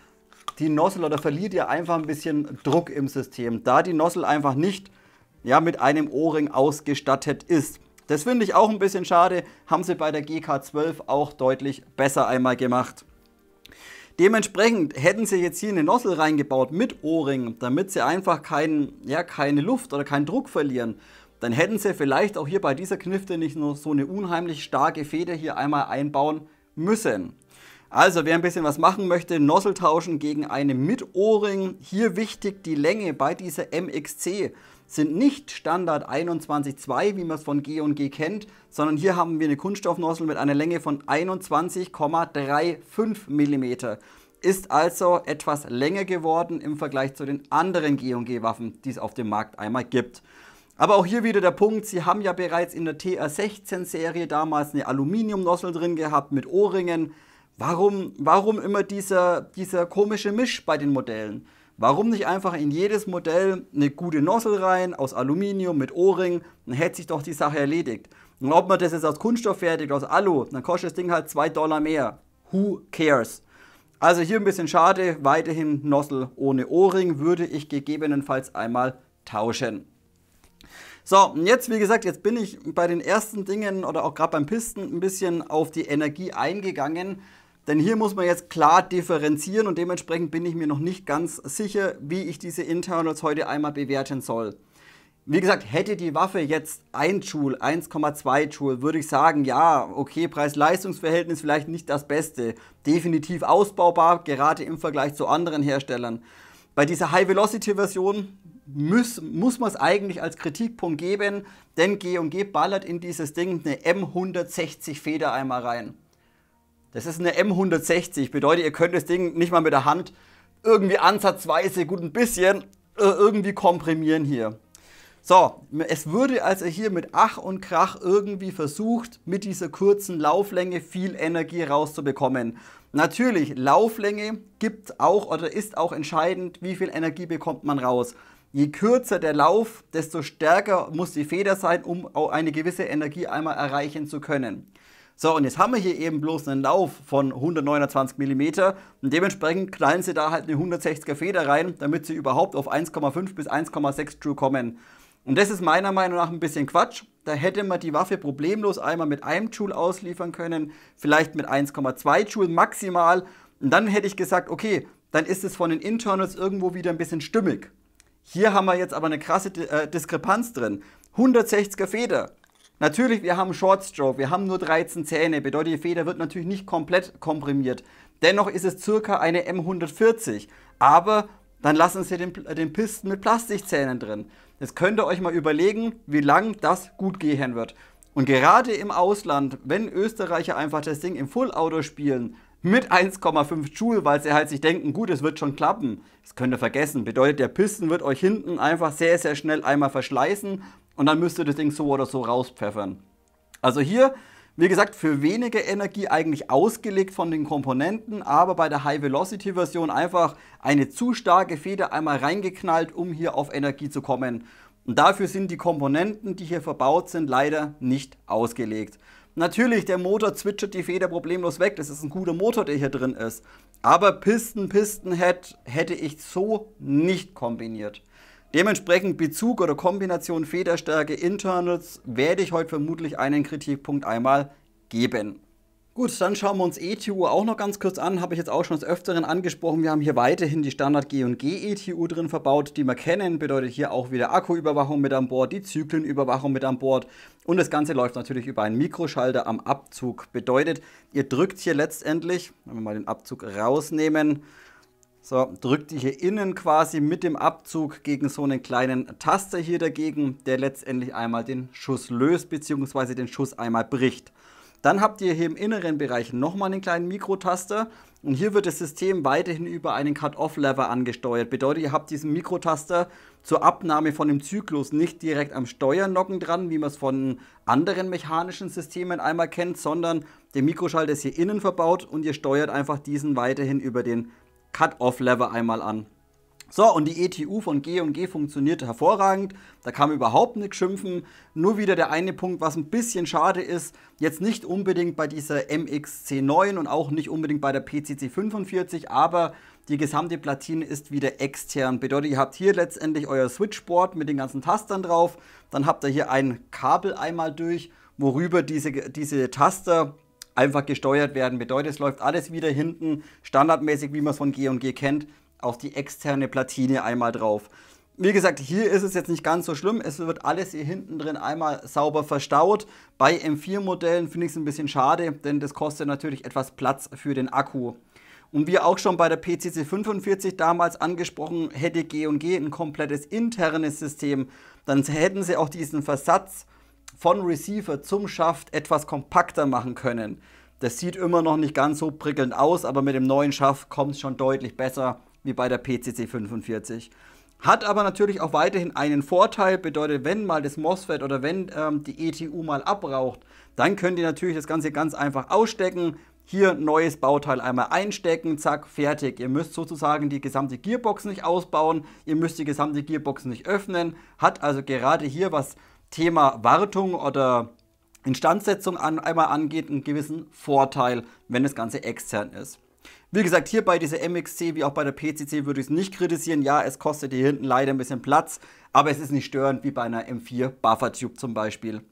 die Nozzle oder verliert ihr einfach ein bisschen Druck im System, da die Nozzle einfach nicht ja, mit einem O-Ring ausgestattet ist. Das finde ich auch ein bisschen schade, haben sie bei der GK12 auch deutlich besser einmal gemacht. Dementsprechend hätten sie jetzt hier eine Nozzle reingebaut mit O-Ring, damit sie einfach kein, ja, keine Luft oder keinen Druck verlieren, dann hätten sie vielleicht auch hier bei dieser Knifte nicht nur so eine unheimlich starke Feder hier einmal einbauen müssen. Also, wer ein bisschen was machen möchte, Nozzle tauschen gegen eine mit Ohrring. Hier wichtig, die Länge bei dieser MXC sind nicht Standard 21,2, wie man es von G&G kennt, sondern hier haben wir eine Kunststoffnozzle mit einer Länge von 21,35 mm. Ist also etwas länger geworden im Vergleich zu den anderen G&G-Waffen, die es auf dem Markt einmal gibt. Aber auch hier wieder der Punkt, sie haben ja bereits in der TR16-Serie damals eine Aluminiumnozzle drin gehabt mit Ohrringen. Warum, warum immer dieser, dieser komische Misch bei den Modellen? Warum nicht einfach in jedes Modell eine gute Nozzle rein, aus Aluminium mit Ohrring, dann hätte sich doch die Sache erledigt. Und ob man das jetzt aus Kunststoff fertigt, aus Alu, dann kostet das Ding halt 2 Dollar mehr. Who cares? Also hier ein bisschen schade, weiterhin Nozzle ohne Ohrring würde ich gegebenenfalls einmal tauschen. So, und jetzt, wie gesagt, jetzt bin ich bei den ersten Dingen oder auch gerade beim Pisten ein bisschen auf die Energie eingegangen. Denn hier muss man jetzt klar differenzieren und dementsprechend bin ich mir noch nicht ganz sicher, wie ich diese Internals heute einmal bewerten soll. Wie gesagt, hätte die Waffe jetzt 1 Joule, 1,2 Joule, würde ich sagen, ja, okay, Preis-Leistungs-Verhältnis vielleicht nicht das Beste. Definitiv ausbaubar, gerade im Vergleich zu anderen Herstellern. Bei dieser High-Velocity-Version muss, muss man es eigentlich als Kritikpunkt geben, denn G&G ballert in dieses Ding eine M160 Feder einmal rein. Das ist eine M160, bedeutet, ihr könnt das Ding nicht mal mit der Hand irgendwie ansatzweise, gut ein bisschen, äh, irgendwie komprimieren hier. So, es würde also hier mit Ach und Krach irgendwie versucht, mit dieser kurzen Lauflänge viel Energie rauszubekommen. Natürlich, Lauflänge gibt auch oder ist auch entscheidend, wie viel Energie bekommt man raus. Je kürzer der Lauf, desto stärker muss die Feder sein, um auch eine gewisse Energie einmal erreichen zu können. So, und jetzt haben wir hier eben bloß einen Lauf von 129 mm und dementsprechend knallen sie da halt eine 160er Feder rein, damit sie überhaupt auf 1,5 bis 1,6 True kommen. Und das ist meiner Meinung nach ein bisschen Quatsch. Da hätte man die Waffe problemlos einmal mit einem Joule ausliefern können, vielleicht mit 1,2 Joule maximal. Und dann hätte ich gesagt, okay, dann ist es von den Internals irgendwo wieder ein bisschen stimmig. Hier haben wir jetzt aber eine krasse äh, Diskrepanz drin. 160er Feder, Natürlich, wir haben Short Stroke, wir haben nur 13 Zähne, bedeutet die Feder wird natürlich nicht komplett komprimiert. Dennoch ist es circa eine M140, aber dann lassen Sie den, äh, den Pisten mit Plastikzähnen drin. Jetzt könnt ihr euch mal überlegen, wie lang das gut gehen wird. Und gerade im Ausland, wenn Österreicher einfach das Ding im Full Auto spielen, mit 1,5 Joule, weil sie halt sich denken, gut, es wird schon klappen. Das könnt ihr vergessen. Bedeutet, der Pisten wird euch hinten einfach sehr, sehr schnell einmal verschleißen und dann müsst ihr das Ding so oder so rauspfeffern. Also hier, wie gesagt, für weniger Energie eigentlich ausgelegt von den Komponenten, aber bei der High-Velocity-Version einfach eine zu starke Feder einmal reingeknallt, um hier auf Energie zu kommen. Und dafür sind die Komponenten, die hier verbaut sind, leider nicht ausgelegt. Natürlich, der Motor zwitschert die Feder problemlos weg. Das ist ein guter Motor, der hier drin ist. Aber Pisten, Pisten-Head hätte ich so nicht kombiniert. Dementsprechend Bezug oder Kombination Federstärke Internals werde ich heute vermutlich einen Kritikpunkt einmal geben. Gut, dann schauen wir uns ETU auch noch ganz kurz an. Habe ich jetzt auch schon des Öfteren angesprochen. Wir haben hier weiterhin die Standard G und G ETU drin verbaut, die wir kennen. Bedeutet hier auch wieder Akkuüberwachung mit an Bord, die Zyklenüberwachung mit an Bord. Und das Ganze läuft natürlich über einen Mikroschalter am Abzug. Bedeutet, ihr drückt hier letztendlich, wenn wir mal den Abzug rausnehmen, so, drückt ihr hier innen quasi mit dem Abzug gegen so einen kleinen Taster hier dagegen, der letztendlich einmal den Schuss löst bzw. den Schuss einmal bricht. Dann habt ihr hier im inneren Bereich nochmal einen kleinen Mikrotaster und hier wird das System weiterhin über einen Cut-Off-Lever angesteuert. Bedeutet, ihr habt diesen Mikrotaster zur Abnahme von dem Zyklus nicht direkt am Steuernocken dran, wie man es von anderen mechanischen Systemen einmal kennt, sondern der Mikroschalter ist hier innen verbaut und ihr steuert einfach diesen weiterhin über den Cut-Off-Level einmal an. So, und die ETU von G&G und G funktionierte hervorragend. Da kam überhaupt nichts schimpfen. Nur wieder der eine Punkt, was ein bisschen schade ist. Jetzt nicht unbedingt bei dieser MXC9 und auch nicht unbedingt bei der PCC45, aber die gesamte Platine ist wieder extern. Bedeutet, ihr habt hier letztendlich euer Switchboard mit den ganzen Tastern drauf. Dann habt ihr hier ein Kabel einmal durch, worüber diese, diese Taster einfach gesteuert werden. Bedeutet, es läuft alles wieder hinten, standardmäßig, wie man es von G&G kennt, auf die externe Platine einmal drauf. Wie gesagt, hier ist es jetzt nicht ganz so schlimm. Es wird alles hier hinten drin einmal sauber verstaut. Bei M4-Modellen finde ich es ein bisschen schade, denn das kostet natürlich etwas Platz für den Akku. Und wie auch schon bei der PCC 45 damals angesprochen, hätte G&G ein komplettes internes System, dann hätten sie auch diesen Versatz von Receiver zum Schaft etwas kompakter machen können. Das sieht immer noch nicht ganz so prickelnd aus, aber mit dem neuen Schaft kommt es schon deutlich besser wie bei der PCC 45. Hat aber natürlich auch weiterhin einen Vorteil, bedeutet, wenn mal das MOSFET oder wenn ähm, die ETU mal abbraucht, dann könnt ihr natürlich das Ganze ganz einfach ausstecken. Hier neues Bauteil einmal einstecken, zack, fertig. Ihr müsst sozusagen die gesamte Gearbox nicht ausbauen, ihr müsst die gesamte Gearbox nicht öffnen. Hat also gerade hier, was Thema Wartung oder Instandsetzung an, einmal angeht, einen gewissen Vorteil, wenn das Ganze extern ist. Wie gesagt, hier bei dieser MXC wie auch bei der PCC würde ich es nicht kritisieren. Ja, es kostet hier hinten leider ein bisschen Platz, aber es ist nicht störend wie bei einer M4 Buffer Tube zum Beispiel.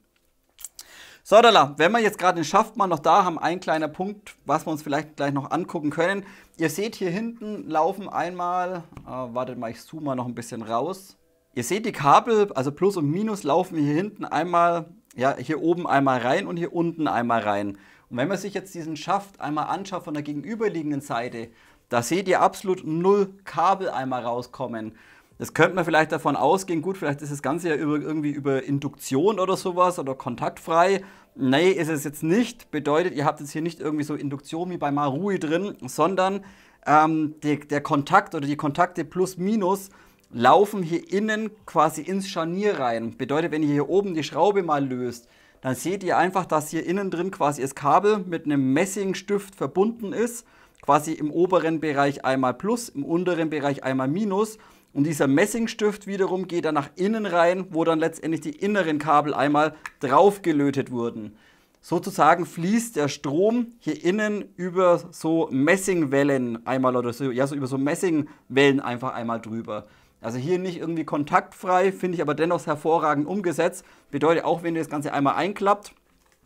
So, Dalla, wenn wir jetzt gerade den Schaft mal noch da haben, ein kleiner Punkt, was wir uns vielleicht gleich noch angucken können. Ihr seht hier hinten laufen einmal, äh, wartet mal, ich zoome mal noch ein bisschen raus. Ihr seht die Kabel, also Plus und Minus, laufen hier hinten einmal, ja, hier oben einmal rein und hier unten einmal rein. Und wenn man sich jetzt diesen Schaft einmal anschaut von der gegenüberliegenden Seite, da seht ihr absolut null Kabel einmal rauskommen. Das könnte man vielleicht davon ausgehen, gut, vielleicht ist das Ganze ja über, irgendwie über Induktion oder sowas oder kontaktfrei. Nee, ist es jetzt nicht. Bedeutet, ihr habt jetzt hier nicht irgendwie so Induktion wie bei Marui drin, sondern ähm, die, der Kontakt oder die Kontakte plus minus laufen hier innen quasi ins Scharnier rein. Bedeutet, wenn ihr hier oben die Schraube mal löst, dann seht ihr einfach, dass hier innen drin quasi das Kabel mit einem Messingstift verbunden ist. Quasi im oberen Bereich einmal Plus, im unteren Bereich einmal Minus. Und dieser Messingstift wiederum geht dann nach innen rein, wo dann letztendlich die inneren Kabel einmal draufgelötet wurden. Sozusagen fließt der Strom hier innen über so Messingwellen einmal oder so, ja, so über so Messingwellen einfach einmal drüber. Also hier nicht irgendwie kontaktfrei, finde ich aber dennoch hervorragend umgesetzt. Bedeutet auch, wenn ihr das Ganze einmal einklappt,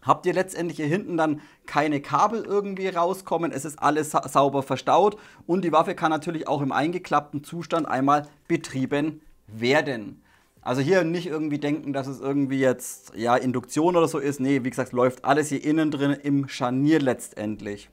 habt ihr letztendlich hier hinten dann keine Kabel irgendwie rauskommen. Es ist alles sa sauber verstaut und die Waffe kann natürlich auch im eingeklappten Zustand einmal betrieben werden. Also hier nicht irgendwie denken, dass es irgendwie jetzt ja Induktion oder so ist. Nee, wie gesagt, läuft alles hier innen drin im Scharnier letztendlich.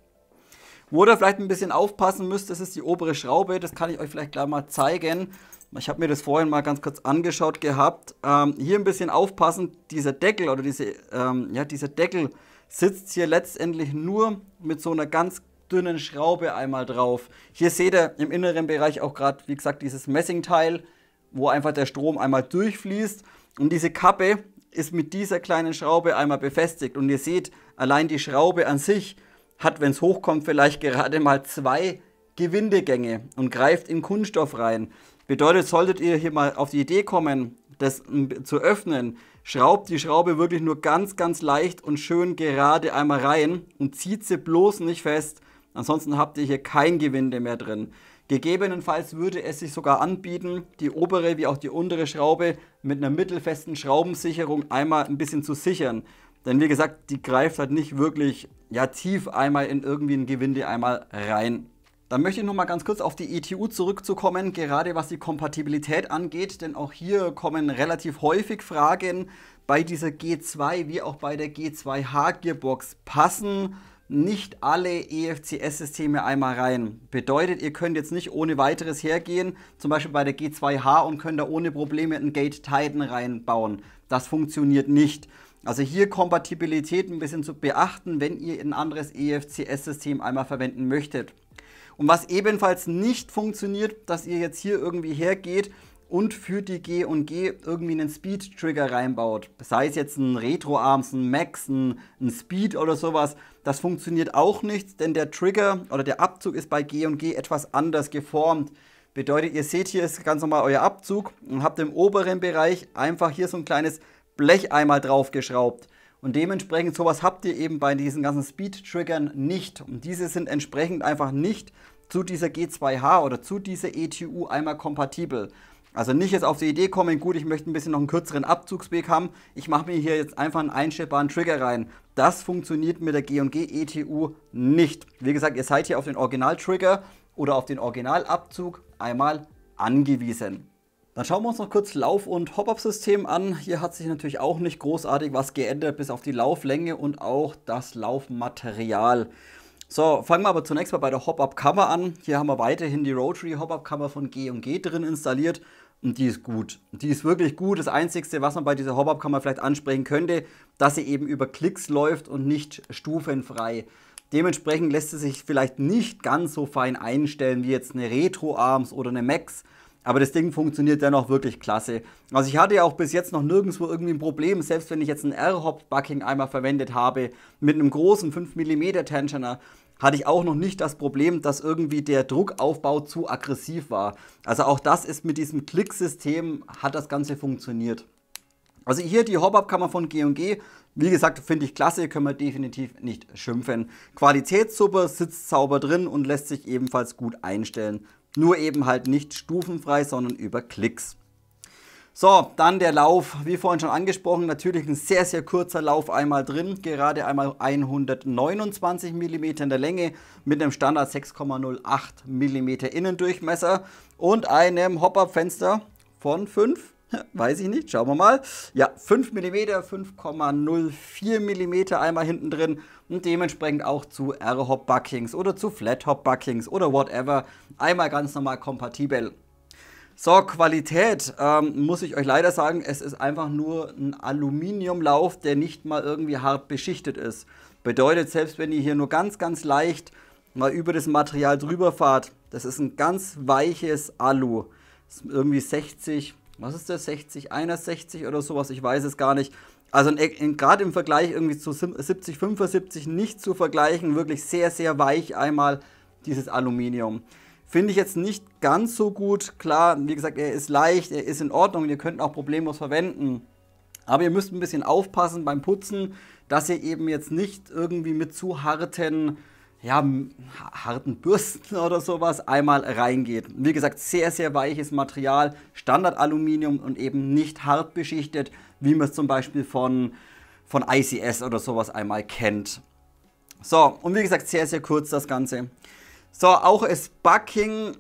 Wo ihr vielleicht ein bisschen aufpassen müsst, das ist die obere Schraube. Das kann ich euch vielleicht gleich mal zeigen. Ich habe mir das vorhin mal ganz kurz angeschaut gehabt. Ähm, hier ein bisschen aufpassen, dieser Deckel oder diese, ähm, ja, dieser Deckel sitzt hier letztendlich nur mit so einer ganz dünnen Schraube einmal drauf. Hier seht ihr im inneren Bereich auch gerade, wie gesagt, dieses Messingteil, wo einfach der Strom einmal durchfließt. Und diese Kappe ist mit dieser kleinen Schraube einmal befestigt. Und ihr seht, allein die Schraube an sich hat, wenn es hochkommt, vielleicht gerade mal zwei Gewindegänge und greift in Kunststoff rein. Bedeutet, solltet ihr hier mal auf die Idee kommen, das zu öffnen, schraubt die Schraube wirklich nur ganz, ganz leicht und schön gerade einmal rein und zieht sie bloß nicht fest. Ansonsten habt ihr hier kein Gewinde mehr drin. Gegebenenfalls würde es sich sogar anbieten, die obere wie auch die untere Schraube mit einer mittelfesten Schraubensicherung einmal ein bisschen zu sichern. Denn wie gesagt, die greift halt nicht wirklich ja, tief einmal in irgendwie ein Gewinde einmal rein. Dann möchte ich noch mal ganz kurz auf die ETU zurückzukommen, gerade was die Kompatibilität angeht, denn auch hier kommen relativ häufig Fragen bei dieser G2 wie auch bei der G2H Gearbox passen nicht alle EFCS-Systeme einmal rein. Bedeutet, ihr könnt jetzt nicht ohne weiteres hergehen, zum Beispiel bei der G2H und könnt da ohne Probleme ein Gate Titan reinbauen. Das funktioniert nicht. Also hier Kompatibilität ein bisschen zu beachten, wenn ihr ein anderes EFCS-System einmal verwenden möchtet. Und was ebenfalls nicht funktioniert, dass ihr jetzt hier irgendwie hergeht und für die G und G irgendwie einen Speed-Trigger reinbaut. Sei es jetzt ein Retro-Arms, ein Max, ein, ein, Speed oder sowas. Das funktioniert auch nicht, denn der Trigger oder der Abzug ist bei G und G etwas anders geformt. Bedeutet, ihr seht hier ist ganz normal euer Abzug und habt im oberen Bereich einfach hier so ein kleines Blech einmal draufgeschraubt. Und dementsprechend sowas habt ihr eben bei diesen ganzen Speed-Triggern nicht. Und diese sind entsprechend einfach nicht zu dieser G2H oder zu dieser ETU einmal kompatibel. Also nicht jetzt auf die Idee kommen, gut, ich möchte ein bisschen noch einen kürzeren Abzugsweg haben, ich mache mir hier jetzt einfach einen einstellbaren Trigger rein. Das funktioniert mit der G&G ETU nicht. Wie gesagt, ihr seid hier auf den Original-Trigger oder auf den Originalabzug einmal angewiesen. Dann schauen wir uns noch kurz Lauf- und Hop-Up-System an. Hier hat sich natürlich auch nicht großartig was geändert, bis auf die Lauflänge und auch das Laufmaterial. So, fangen wir aber zunächst mal bei der hop up kammer an. Hier haben wir weiterhin die Rotary hop up kammer von G&G drin installiert. Und die ist gut. Die ist wirklich gut. Das Einzige, was man bei dieser Hop-Up-Kammer vielleicht ansprechen könnte, dass sie eben über Klicks läuft und nicht stufenfrei. Dementsprechend lässt sie sich vielleicht nicht ganz so fein einstellen wie jetzt eine Retro-Arms oder eine Max. Aber das Ding funktioniert dennoch wirklich klasse. Also ich hatte ja auch bis jetzt noch nirgendwo irgendwie ein Problem, selbst wenn ich jetzt einen R-Hop-Bucking einmal verwendet habe, mit einem großen 5mm Tensioner, hatte ich auch noch nicht das Problem, dass irgendwie der Druckaufbau zu aggressiv war. Also auch das ist mit diesem Klicksystem, hat das Ganze funktioniert. Also hier die Hop-Up-Kammer von G&G, wie gesagt, finde ich klasse, können wir definitiv nicht schimpfen. Qualitätssuppe sitzt sauber drin und lässt sich ebenfalls gut einstellen. Nur eben halt nicht stufenfrei, sondern über Klicks. So, dann der Lauf, wie vorhin schon angesprochen, natürlich ein sehr, sehr kurzer Lauf einmal drin, gerade einmal 129 mm in der Länge mit einem Standard 6,08 mm Innendurchmesser und einem Hop-Up-Fenster von 5 <laughs> Weiß ich nicht, schauen wir mal. Ja, 5 mm, 5,04 mm einmal hinten drin und dementsprechend auch zu R-Hop Buckings oder zu Flat Hop Buckings oder whatever. Einmal ganz normal kompatibel. So, Qualität, ähm, muss ich euch leider sagen, es ist einfach nur ein Aluminiumlauf, der nicht mal irgendwie hart beschichtet ist. Bedeutet, selbst wenn ihr hier nur ganz, ganz leicht mal über das Material drüber fahrt, das ist ein ganz weiches Alu. Ist irgendwie 60, was ist der 60, 61 oder sowas, ich weiß es gar nicht. Also gerade im Vergleich irgendwie zu 70, 75 nicht zu vergleichen, wirklich sehr, sehr weich einmal dieses Aluminium. Finde ich jetzt nicht ganz so gut. Klar, wie gesagt, er ist leicht, er ist in Ordnung, ihr könnt ihn auch problemlos verwenden. Aber ihr müsst ein bisschen aufpassen beim Putzen, dass ihr eben jetzt nicht irgendwie mit zu harten ja, harten Bürsten oder sowas einmal reingeht. Wie gesagt, sehr, sehr weiches Material, Standardaluminium und eben nicht hart beschichtet, wie man es zum Beispiel von, von ICS oder sowas einmal kennt. So, und wie gesagt, sehr, sehr kurz das Ganze. So, auch es Bucking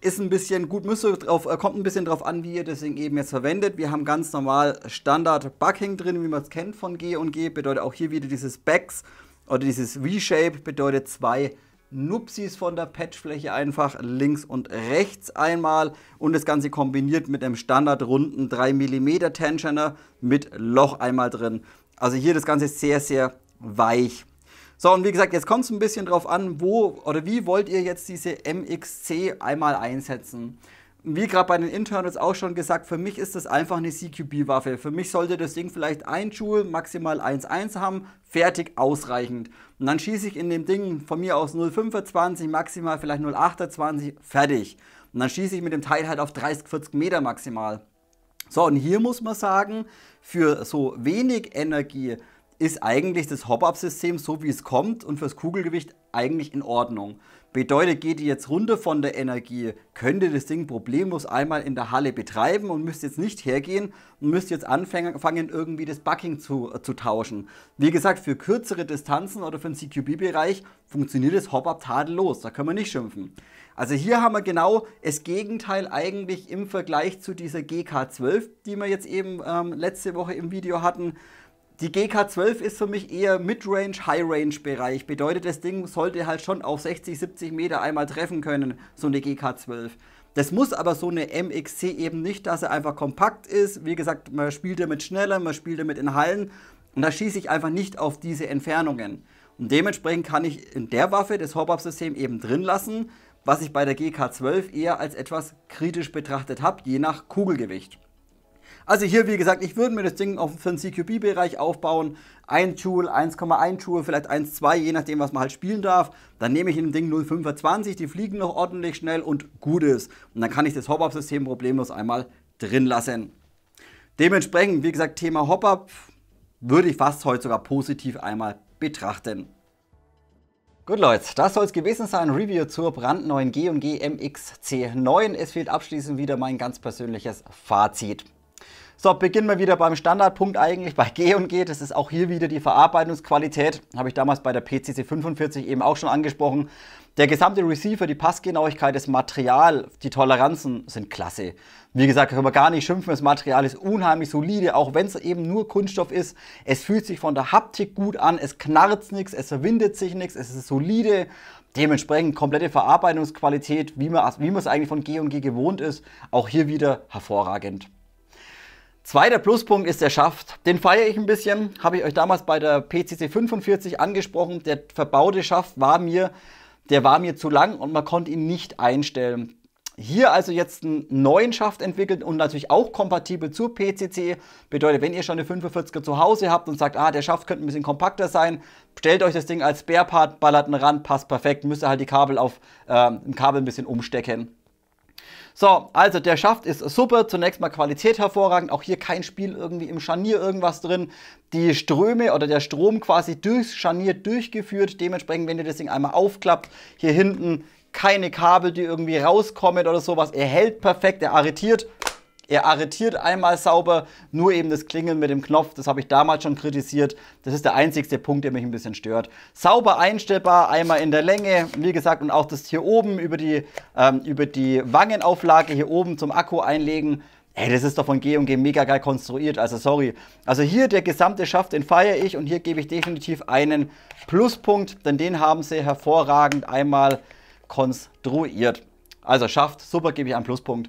ist ein bisschen gut, müsst drauf, äh, kommt ein bisschen drauf an, wie ihr das eben jetzt verwendet. Wir haben ganz normal Standard Bucking drin, wie man es kennt von G und G, bedeutet auch hier wieder dieses Backs oder dieses V-Shape bedeutet zwei Nupsis von der Patchfläche einfach links und rechts einmal und das Ganze kombiniert mit einem standardrunden 3 mm Tensioner mit Loch einmal drin. Also hier das Ganze sehr, sehr weich. So, und wie gesagt, jetzt kommt es ein bisschen drauf an, wo oder wie wollt ihr jetzt diese MXC einmal einsetzen wie gerade bei den Internals auch schon gesagt, für mich ist das einfach eine CQB-Waffe. Für mich sollte das Ding vielleicht ein Joule, maximal 1,1 haben, fertig, ausreichend. Und dann schieße ich in dem Ding von mir aus 0,25, maximal vielleicht 0,28, fertig. Und dann schieße ich mit dem Teil halt auf 30, 40 Meter maximal. So, und hier muss man sagen, für so wenig Energie ist eigentlich das Hop-Up-System, so wie es kommt, und fürs Kugelgewicht eigentlich in Ordnung. Bedeutet, geht die jetzt runter von der Energie, könnte das Ding problemlos einmal in der Halle betreiben und müsst jetzt nicht hergehen und müsst jetzt anfangen, irgendwie das Bucking zu, äh, zu tauschen. Wie gesagt, für kürzere Distanzen oder für den CQB-Bereich funktioniert das Hop-Up tadellos, da können wir nicht schimpfen. Also hier haben wir genau das Gegenteil eigentlich im Vergleich zu dieser GK12, die wir jetzt eben ähm, letzte Woche im Video hatten. Die GK12 ist für mich eher Midrange, High-Range-Bereich. Bedeutet, das Ding sollte halt schon auf 60, 70 Meter einmal treffen können, so eine GK12. Das muss aber so eine MXC eben nicht, dass er einfach kompakt ist. Wie gesagt, man spielt damit schneller, man spielt damit in Hallen und da schieße ich einfach nicht auf diese Entfernungen. Und dementsprechend kann ich in der Waffe das Hop-Up-System eben drin lassen, was ich bei der GK12 eher als etwas kritisch betrachtet habe, je nach Kugelgewicht. Also hier, wie gesagt, ich würde mir das Ding auf, für den CQB-Bereich aufbauen. 1 Joule, 1,1 Joule, vielleicht 1,2, je nachdem, was man halt spielen darf. Dann nehme ich in dem Ding 0,25, die fliegen noch ordentlich schnell und gut ist. Und dann kann ich das Hop-Up-System problemlos einmal drin lassen. Dementsprechend, wie gesagt, Thema Hop-Up würde ich fast heute sogar positiv einmal betrachten. Gut Leute, das soll es gewesen sein. Review zur brandneuen G&G MX-C9. Es fehlt abschließend wieder mein ganz persönliches Fazit. So, beginnen wir wieder beim Standardpunkt eigentlich bei G&G. Das ist auch hier wieder die Verarbeitungsqualität. Habe ich damals bei der PCC 45 eben auch schon angesprochen. Der gesamte Receiver, die Passgenauigkeit, das Material, die Toleranzen sind klasse. Wie gesagt, können wir gar nicht schimpfen. Das Material ist unheimlich solide, auch wenn es eben nur Kunststoff ist. Es fühlt sich von der Haptik gut an. Es knarzt nichts, es verwindet sich nichts, es ist solide. Dementsprechend komplette Verarbeitungsqualität, wie man es eigentlich von G&G gewohnt ist, auch hier wieder hervorragend. Zweiter Pluspunkt ist der Schaft. Den feiere ich ein bisschen. Habe ich euch damals bei der PCC 45 angesprochen. Der verbaute Schaft war mir, der war mir zu lang und man konnte ihn nicht einstellen. Hier also jetzt einen neuen Schaft entwickelt und natürlich auch kompatibel zur PCC. Bedeutet, wenn ihr schon eine 45er zu Hause habt und sagt, ah, der Schaft könnte ein bisschen kompakter sein, stellt euch das Ding als Spare Part, ballert einen Rand, passt perfekt, müsst ihr halt die Kabel auf äh, ein Kabel ein bisschen umstecken. So, also der Schaft ist super. Zunächst mal Qualität hervorragend. Auch hier kein Spiel irgendwie im Scharnier irgendwas drin. Die Ströme oder der Strom quasi durchs Scharnier durchgeführt. Dementsprechend, wenn ihr das Ding einmal aufklappt, hier hinten keine Kabel, die irgendwie rauskommen oder sowas. Er hält perfekt, er arretiert er arretiert einmal sauber, nur eben das Klingeln mit dem Knopf, das habe ich damals schon kritisiert. Das ist der einzigste Punkt, der mich ein bisschen stört. Sauber einstellbar, einmal in der Länge, wie gesagt, und auch das hier oben über die, ähm, über die Wangenauflage hier oben zum Akku einlegen. Ey, das ist doch von G&G mega geil konstruiert, also sorry. Also hier der gesamte Schaft, den feiere ich und hier gebe ich definitiv einen Pluspunkt, denn den haben sie hervorragend einmal konstruiert. Also Schaft, super, gebe ich einen Pluspunkt.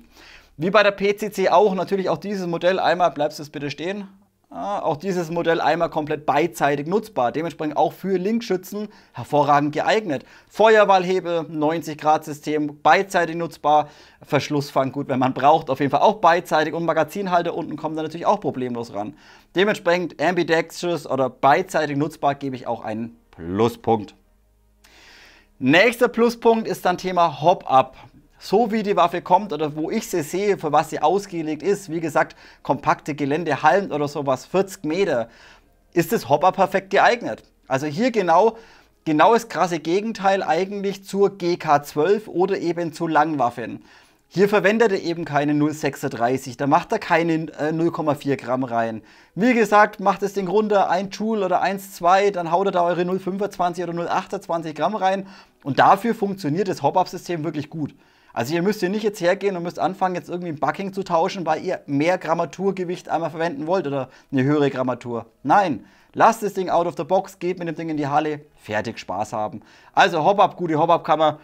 Wie bei der PCC auch, natürlich auch dieses Modell, einmal bleibst es bitte stehen, ah, auch dieses Modell einmal komplett beidseitig nutzbar, dementsprechend auch für Linkschützen hervorragend geeignet. Feuerwahlhebel, 90 Grad System, beidseitig nutzbar, Verschlussfang gut, wenn man braucht, auf jeden Fall auch beidseitig und Magazinhalter unten kommen dann natürlich auch problemlos ran. Dementsprechend ambidextrous oder beidseitig nutzbar gebe ich auch einen Pluspunkt. Nächster Pluspunkt ist dann Thema Hop-Up so wie die Waffe kommt oder wo ich sie sehe, für was sie ausgelegt ist, wie gesagt, kompakte Geländehallen oder sowas, 40 Meter, ist das Hopper perfekt geeignet. Also hier genau, genau das krasse Gegenteil eigentlich zur GK12 oder eben zu Langwaffen. Hier verwendet er eben keine 0,36, da macht er keine äh, 0,4 Gramm rein. Wie gesagt, macht es den runter, 1 Joule oder 1,2, dann haut er da eure 0,25 oder 0,28 Gramm rein. Und dafür funktioniert das Hop-Up-System wirklich gut. Also ihr müsst hier nicht jetzt hergehen und müsst anfangen, jetzt irgendwie ein Bucking zu tauschen, weil ihr mehr Grammaturgewicht einmal verwenden wollt oder eine höhere Grammatur. Nein, lasst das Ding out of the box, geht mit dem Ding in die Halle, fertig, Spaß haben. Also Hop-Up, gute Hop-Up-Kammer,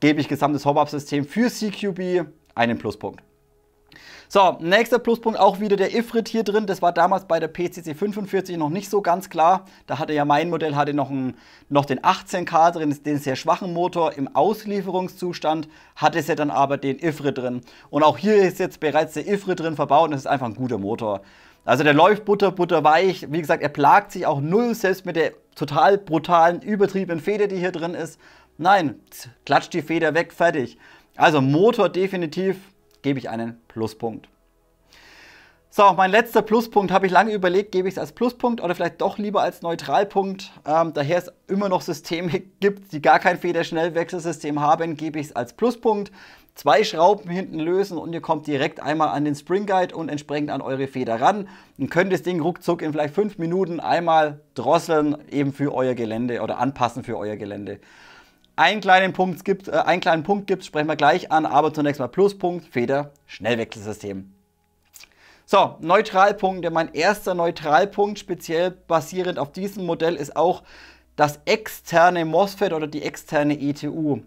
gebe ich gesamtes Hop-Up-System für CQB einen Pluspunkt. So, nächster Pluspunkt, auch wieder der Ifrit hier drin. Das war damals bei der PCC 45 noch nicht so ganz klar. Da hatte ja mein Modell hatte noch, einen, noch den 18K drin, den sehr schwachen Motor. Im Auslieferungszustand hatte es ja dann aber den Ifrit drin. Und auch hier ist jetzt bereits der Ifrit drin verbaut und das ist einfach ein guter Motor. Also der läuft butter, butterweich. Wie gesagt, er plagt sich auch null, selbst mit der total brutalen, übertriebenen Feder, die hier drin ist. Nein, klatscht die Feder weg, fertig. Also Motor definitiv gebe ich einen Pluspunkt. So, mein letzter Pluspunkt habe ich lange überlegt, gebe ich es als Pluspunkt oder vielleicht doch lieber als Neutralpunkt. Ähm, daher es immer noch Systeme <laughs> gibt, die gar kein Federschnellwechselsystem haben, gebe ich es als Pluspunkt. Zwei Schrauben hinten lösen und ihr kommt direkt einmal an den Spring Guide und entsprechend an eure Feder ran und könnt das Ding ruckzuck in vielleicht fünf Minuten einmal drosseln, eben für euer Gelände oder anpassen für euer Gelände. Einen kleinen Punkt gibt, äh, einen kleinen Punkt gibt's, sprechen wir gleich an, aber zunächst mal Pluspunkt, Feder, Schnellwechselsystem. So, Neutralpunkte. Mein erster Neutralpunkt, speziell basierend auf diesem Modell, ist auch das externe MOSFET oder die externe ETU.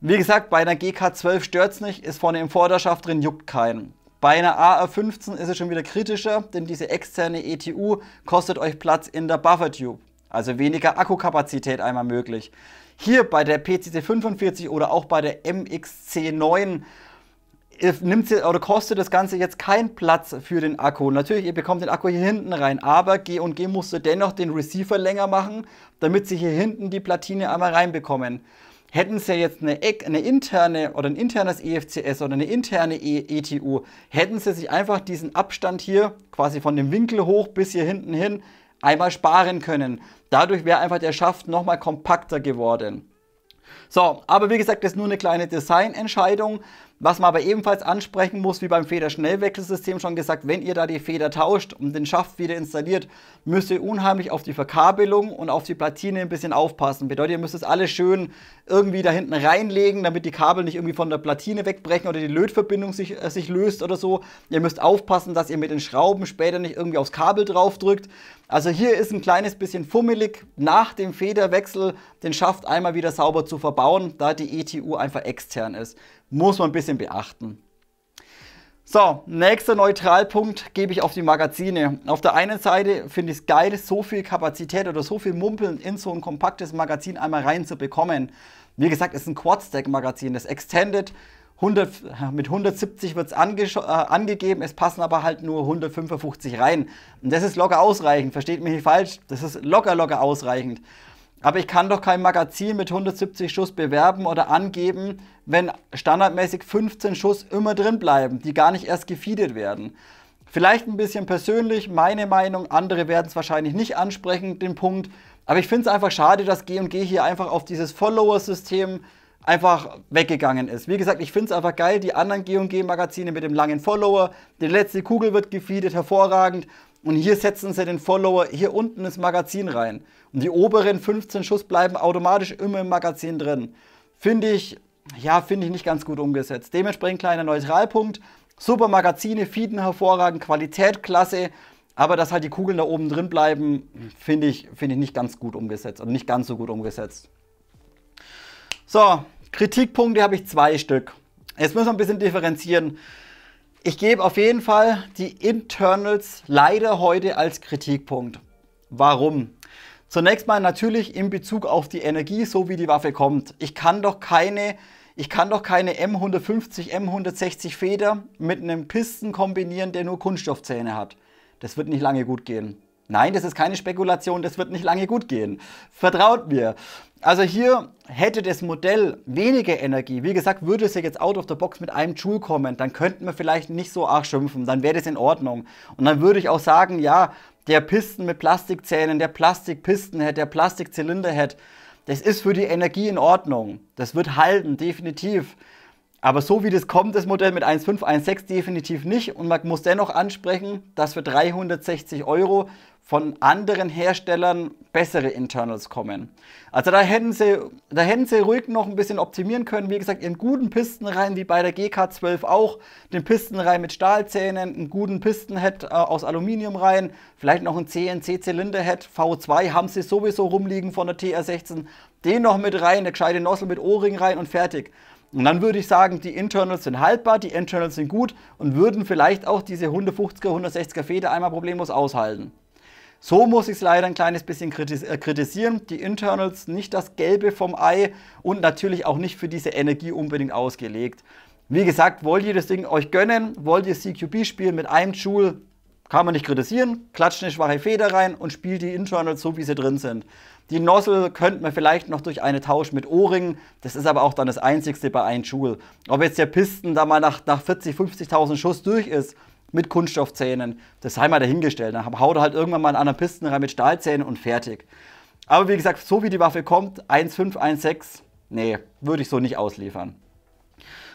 Wie gesagt, bei einer GK12 stört es nicht, ist vorne im Vorderschaft drin, juckt keinen. Bei einer AR15 ist es schon wieder kritischer, denn diese externe ETU kostet euch Platz in der Buffertube. Also weniger Akkukapazität einmal möglich. Hier bei der PCC 45 oder auch bei der MXC 9 äh, nimmt oder kostet das Ganze jetzt keinen Platz für den Akku. Natürlich, ihr bekommt den Akku hier hinten rein, aber G&G musste dennoch den Receiver länger machen, damit sie hier hinten die Platine einmal reinbekommen. Hätten sie jetzt eine, eine, interne oder ein internes EFCS oder eine interne e ETU, hätten sie sich einfach diesen Abstand hier quasi von dem Winkel hoch bis hier hinten hin einmal sparen können. Dadurch wäre einfach der Schaft nochmal kompakter geworden. So, aber wie gesagt, das ist nur eine kleine Designentscheidung. Was man aber ebenfalls ansprechen muss, wie beim Federschnellwechselsystem schon gesagt, wenn ihr da die Feder tauscht und den Schaft wieder installiert, müsst ihr unheimlich auf die Verkabelung und auf die Platine ein bisschen aufpassen. Bedeutet, ihr müsst es alles schön irgendwie da hinten reinlegen, damit die Kabel nicht irgendwie von der Platine wegbrechen oder die Lötverbindung sich, äh, sich löst oder so. Ihr müsst aufpassen, dass ihr mit den Schrauben später nicht irgendwie aufs Kabel drauf drückt. Also hier ist ein kleines bisschen fummelig, nach dem Federwechsel den Schaft einmal wieder sauber zu verbauen, da die ETU einfach extern ist muss man ein bisschen beachten. So, nächster Neutralpunkt gebe ich auf die Magazine. Auf der einen Seite finde ich es geil, so viel Kapazität oder so viel Mumpeln in so ein kompaktes Magazin einmal reinzubekommen. Wie gesagt, es ist ein Quad-Stack-Magazin, das Extended 100, mit 170 wird es äh, angegeben, es passen aber halt nur 155 rein. Und das ist locker ausreichend, versteht mich nicht falsch, das ist locker, locker ausreichend. Aber ich kann doch kein Magazin mit 170 Schuss bewerben oder angeben, wenn standardmäßig 15 Schuss immer drin bleiben, die gar nicht erst gefeedet werden. Vielleicht ein bisschen persönlich, meine Meinung, andere werden es wahrscheinlich nicht ansprechen, den Punkt. Aber ich finde es einfach schade, dass GG hier einfach auf dieses Follower-System einfach weggegangen ist. Wie gesagt, ich finde es einfach geil, die anderen GG-Magazine mit dem langen Follower, die letzte Kugel wird gefeedet, hervorragend. Und hier setzen sie den Follower hier unten ins Magazin rein. Und die oberen 15 Schuss bleiben automatisch immer im Magazin drin. Finde ich, ja, finde ich nicht ganz gut umgesetzt. Dementsprechend kleiner Neutralpunkt. Super Magazine, Feeden hervorragend, Qualität klasse. Aber dass halt die Kugeln da oben drin bleiben, finde ich, find ich nicht ganz gut umgesetzt und nicht ganz so gut umgesetzt. So, Kritikpunkte habe ich zwei Stück. Jetzt müssen wir ein bisschen differenzieren. Ich gebe auf jeden Fall die Internals leider heute als Kritikpunkt. Warum? Zunächst mal natürlich in Bezug auf die Energie, so wie die Waffe kommt. Ich kann doch keine, ich kann doch keine M150, M160 Feder mit einem Pisten kombinieren, der nur Kunststoffzähne hat. Das wird nicht lange gut gehen. Nein, das ist keine Spekulation, das wird nicht lange gut gehen. Vertraut mir. Also hier hätte das Modell weniger Energie. Wie gesagt, würde es ja jetzt out of the box mit einem Joule kommen, dann könnten wir vielleicht nicht so arg schimpfen, dann wäre das in Ordnung. Und dann würde ich auch sagen, ja, der Pisten mit Plastikzähnen, der Plastikpisten hat, der Plastikzylinder hat. Das ist für die Energie in Ordnung. Das wird halten, definitiv. Aber so wie das kommt, das Modell mit 1.5, 1.6 definitiv nicht. Und man muss dennoch ansprechen, dass für 360 Euro von anderen Herstellern bessere Internals kommen. Also da hätten sie, da hätten sie ruhig noch ein bisschen optimieren können. Wie gesagt, ihren guten Pistenreihen wie bei der GK12 auch, den Pistenreihen mit Stahlzähnen, einen guten Pistenhead äh, aus Aluminiumreihen, vielleicht noch einen CNC-Zylinderhead V2 haben sie sowieso rumliegen von der TR16. Den noch mit rein, eine gescheite Nossel mit O-Ring rein und fertig. Und dann würde ich sagen, die Internals sind haltbar, die Internals sind gut und würden vielleicht auch diese 150er, 160er Feder einmal problemlos aushalten. So muss ich es leider ein kleines bisschen äh, kritisieren. Die Internals nicht das Gelbe vom Ei und natürlich auch nicht für diese Energie unbedingt ausgelegt. Wie gesagt, wollt ihr das Ding euch gönnen, wollt ihr CQB spielen mit einem Joule, kann man nicht kritisieren, klatscht eine schwache Feder rein und spielt die Internals so, wie sie drin sind. Die Nozzle könnte man vielleicht noch durch einen Tausch mit O-Ringen, das ist aber auch dann das einzigste bei einem Joule. Ob jetzt der Pisten da mal nach, nach 40, 50.000 Schuss durch ist, mit Kunststoffzähnen. Das sei mal dahingestellt. Dann haut er halt irgendwann mal einen anderen Pisten rein mit Stahlzähnen und fertig. Aber wie gesagt, so wie die Waffe kommt, 1,5, 1,6, nee, würde ich so nicht ausliefern.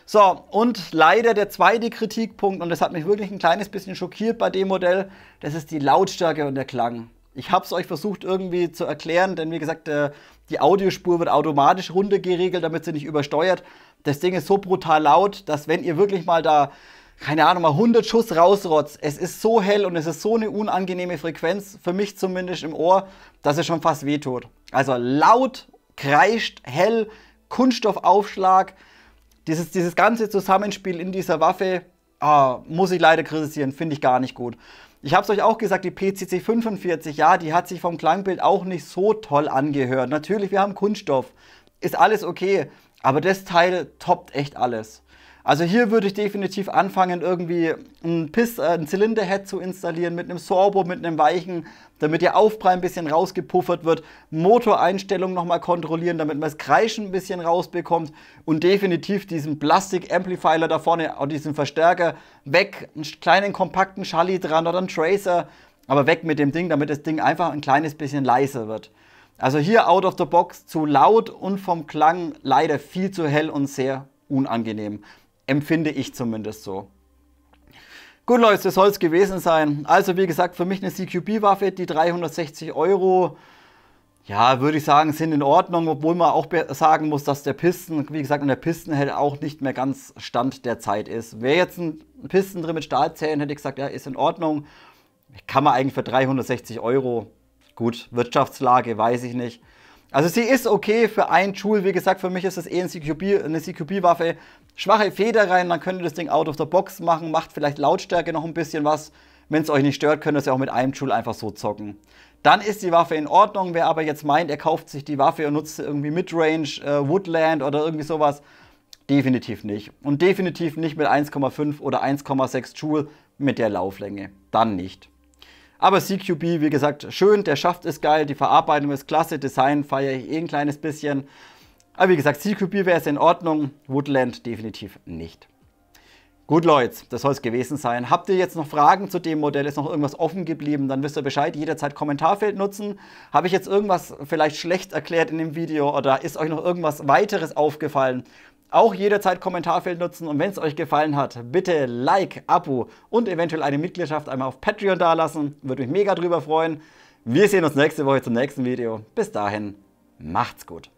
So, und leider der zweite Kritikpunkt, und das hat mich wirklich ein kleines bisschen schockiert bei dem Modell, das ist die Lautstärke und der Klang. Ich habe es euch versucht irgendwie zu erklären, denn wie gesagt, äh, die Audiospur wird automatisch runtergeregelt, damit sie nicht übersteuert. Das Ding ist so brutal laut, dass wenn ihr wirklich mal da keine Ahnung, mal 100 Schuss rausrotzt. Es ist so hell und es ist so eine unangenehme Frequenz, für mich zumindest im Ohr, dass es schon fast wehtut. Also laut, kreischt, hell, Kunststoffaufschlag, dieses, dieses ganze Zusammenspiel in dieser Waffe, ah, muss ich leider kritisieren, finde ich gar nicht gut. Ich habe es euch auch gesagt, die PCC 45, ja, die hat sich vom Klangbild auch nicht so toll angehört. Natürlich, wir haben Kunststoff, ist alles okay, aber das Teil toppt echt alles. Also hier würde ich definitiv anfangen, irgendwie ein, Piss, äh, ein Zylinderhead zu installieren mit einem Sorbo, mit einem Weichen, damit der Aufprall ein bisschen rausgepuffert wird, Motoreinstellung nochmal kontrollieren, damit man das Kreischen ein bisschen rausbekommt und definitiv diesen Plastik-Amplifier da vorne, auch diesen Verstärker weg, einen kleinen kompakten Schalli dran oder einen Tracer, aber weg mit dem Ding, damit das Ding einfach ein kleines bisschen leiser wird. Also hier out of the box zu laut und vom Klang leider viel zu hell und sehr unangenehm. Empfinde ich zumindest so. Gut Leute, das soll es gewesen sein. Also wie gesagt, für mich eine CQB-Waffe, die 360 Euro, ja, würde ich sagen, sind in Ordnung, obwohl man auch sagen muss, dass der Pisten, wie gesagt, und der Pistenheld auch nicht mehr ganz Stand der Zeit ist. Wäre jetzt ein Pisten drin mit Stahlzähnen, hätte ich gesagt, ja, ist in Ordnung. Kann man eigentlich für 360 Euro, gut, Wirtschaftslage, weiß ich nicht. Also sie ist okay für ein Joule. Wie gesagt, für mich ist das eh ein CQB, eine CQB-Waffe. Schwache Feder rein, dann könnt ihr das Ding out of the box machen. Macht vielleicht Lautstärke noch ein bisschen was. Wenn es euch nicht stört, könnt ihr es ja auch mit einem Joule einfach so zocken. Dann ist die Waffe in Ordnung. Wer aber jetzt meint, er kauft sich die Waffe und nutzt irgendwie Midrange, äh, Woodland oder irgendwie sowas, definitiv nicht. Und definitiv nicht mit 1,5 oder 1,6 Joule mit der Lauflänge. Dann nicht. Aber CQB, wie gesagt, schön, der Schaft ist geil, die Verarbeitung ist klasse, Design feiere ich eh ein kleines bisschen. Aber wie gesagt, CQB wäre es in Ordnung, Woodland definitiv nicht. Gut, Leute, das soll es gewesen sein. Habt ihr jetzt noch Fragen zu dem Modell? Ist noch irgendwas offen geblieben? Dann wisst ihr Bescheid. Jederzeit Kommentarfeld nutzen. Habe ich jetzt irgendwas vielleicht schlecht erklärt in dem Video oder ist euch noch irgendwas weiteres aufgefallen? Auch jederzeit Kommentarfeld nutzen und wenn es euch gefallen hat, bitte Like, Abo und eventuell eine Mitgliedschaft einmal auf Patreon dalassen. Würde mich mega drüber freuen. Wir sehen uns nächste Woche zum nächsten Video. Bis dahin, macht's gut.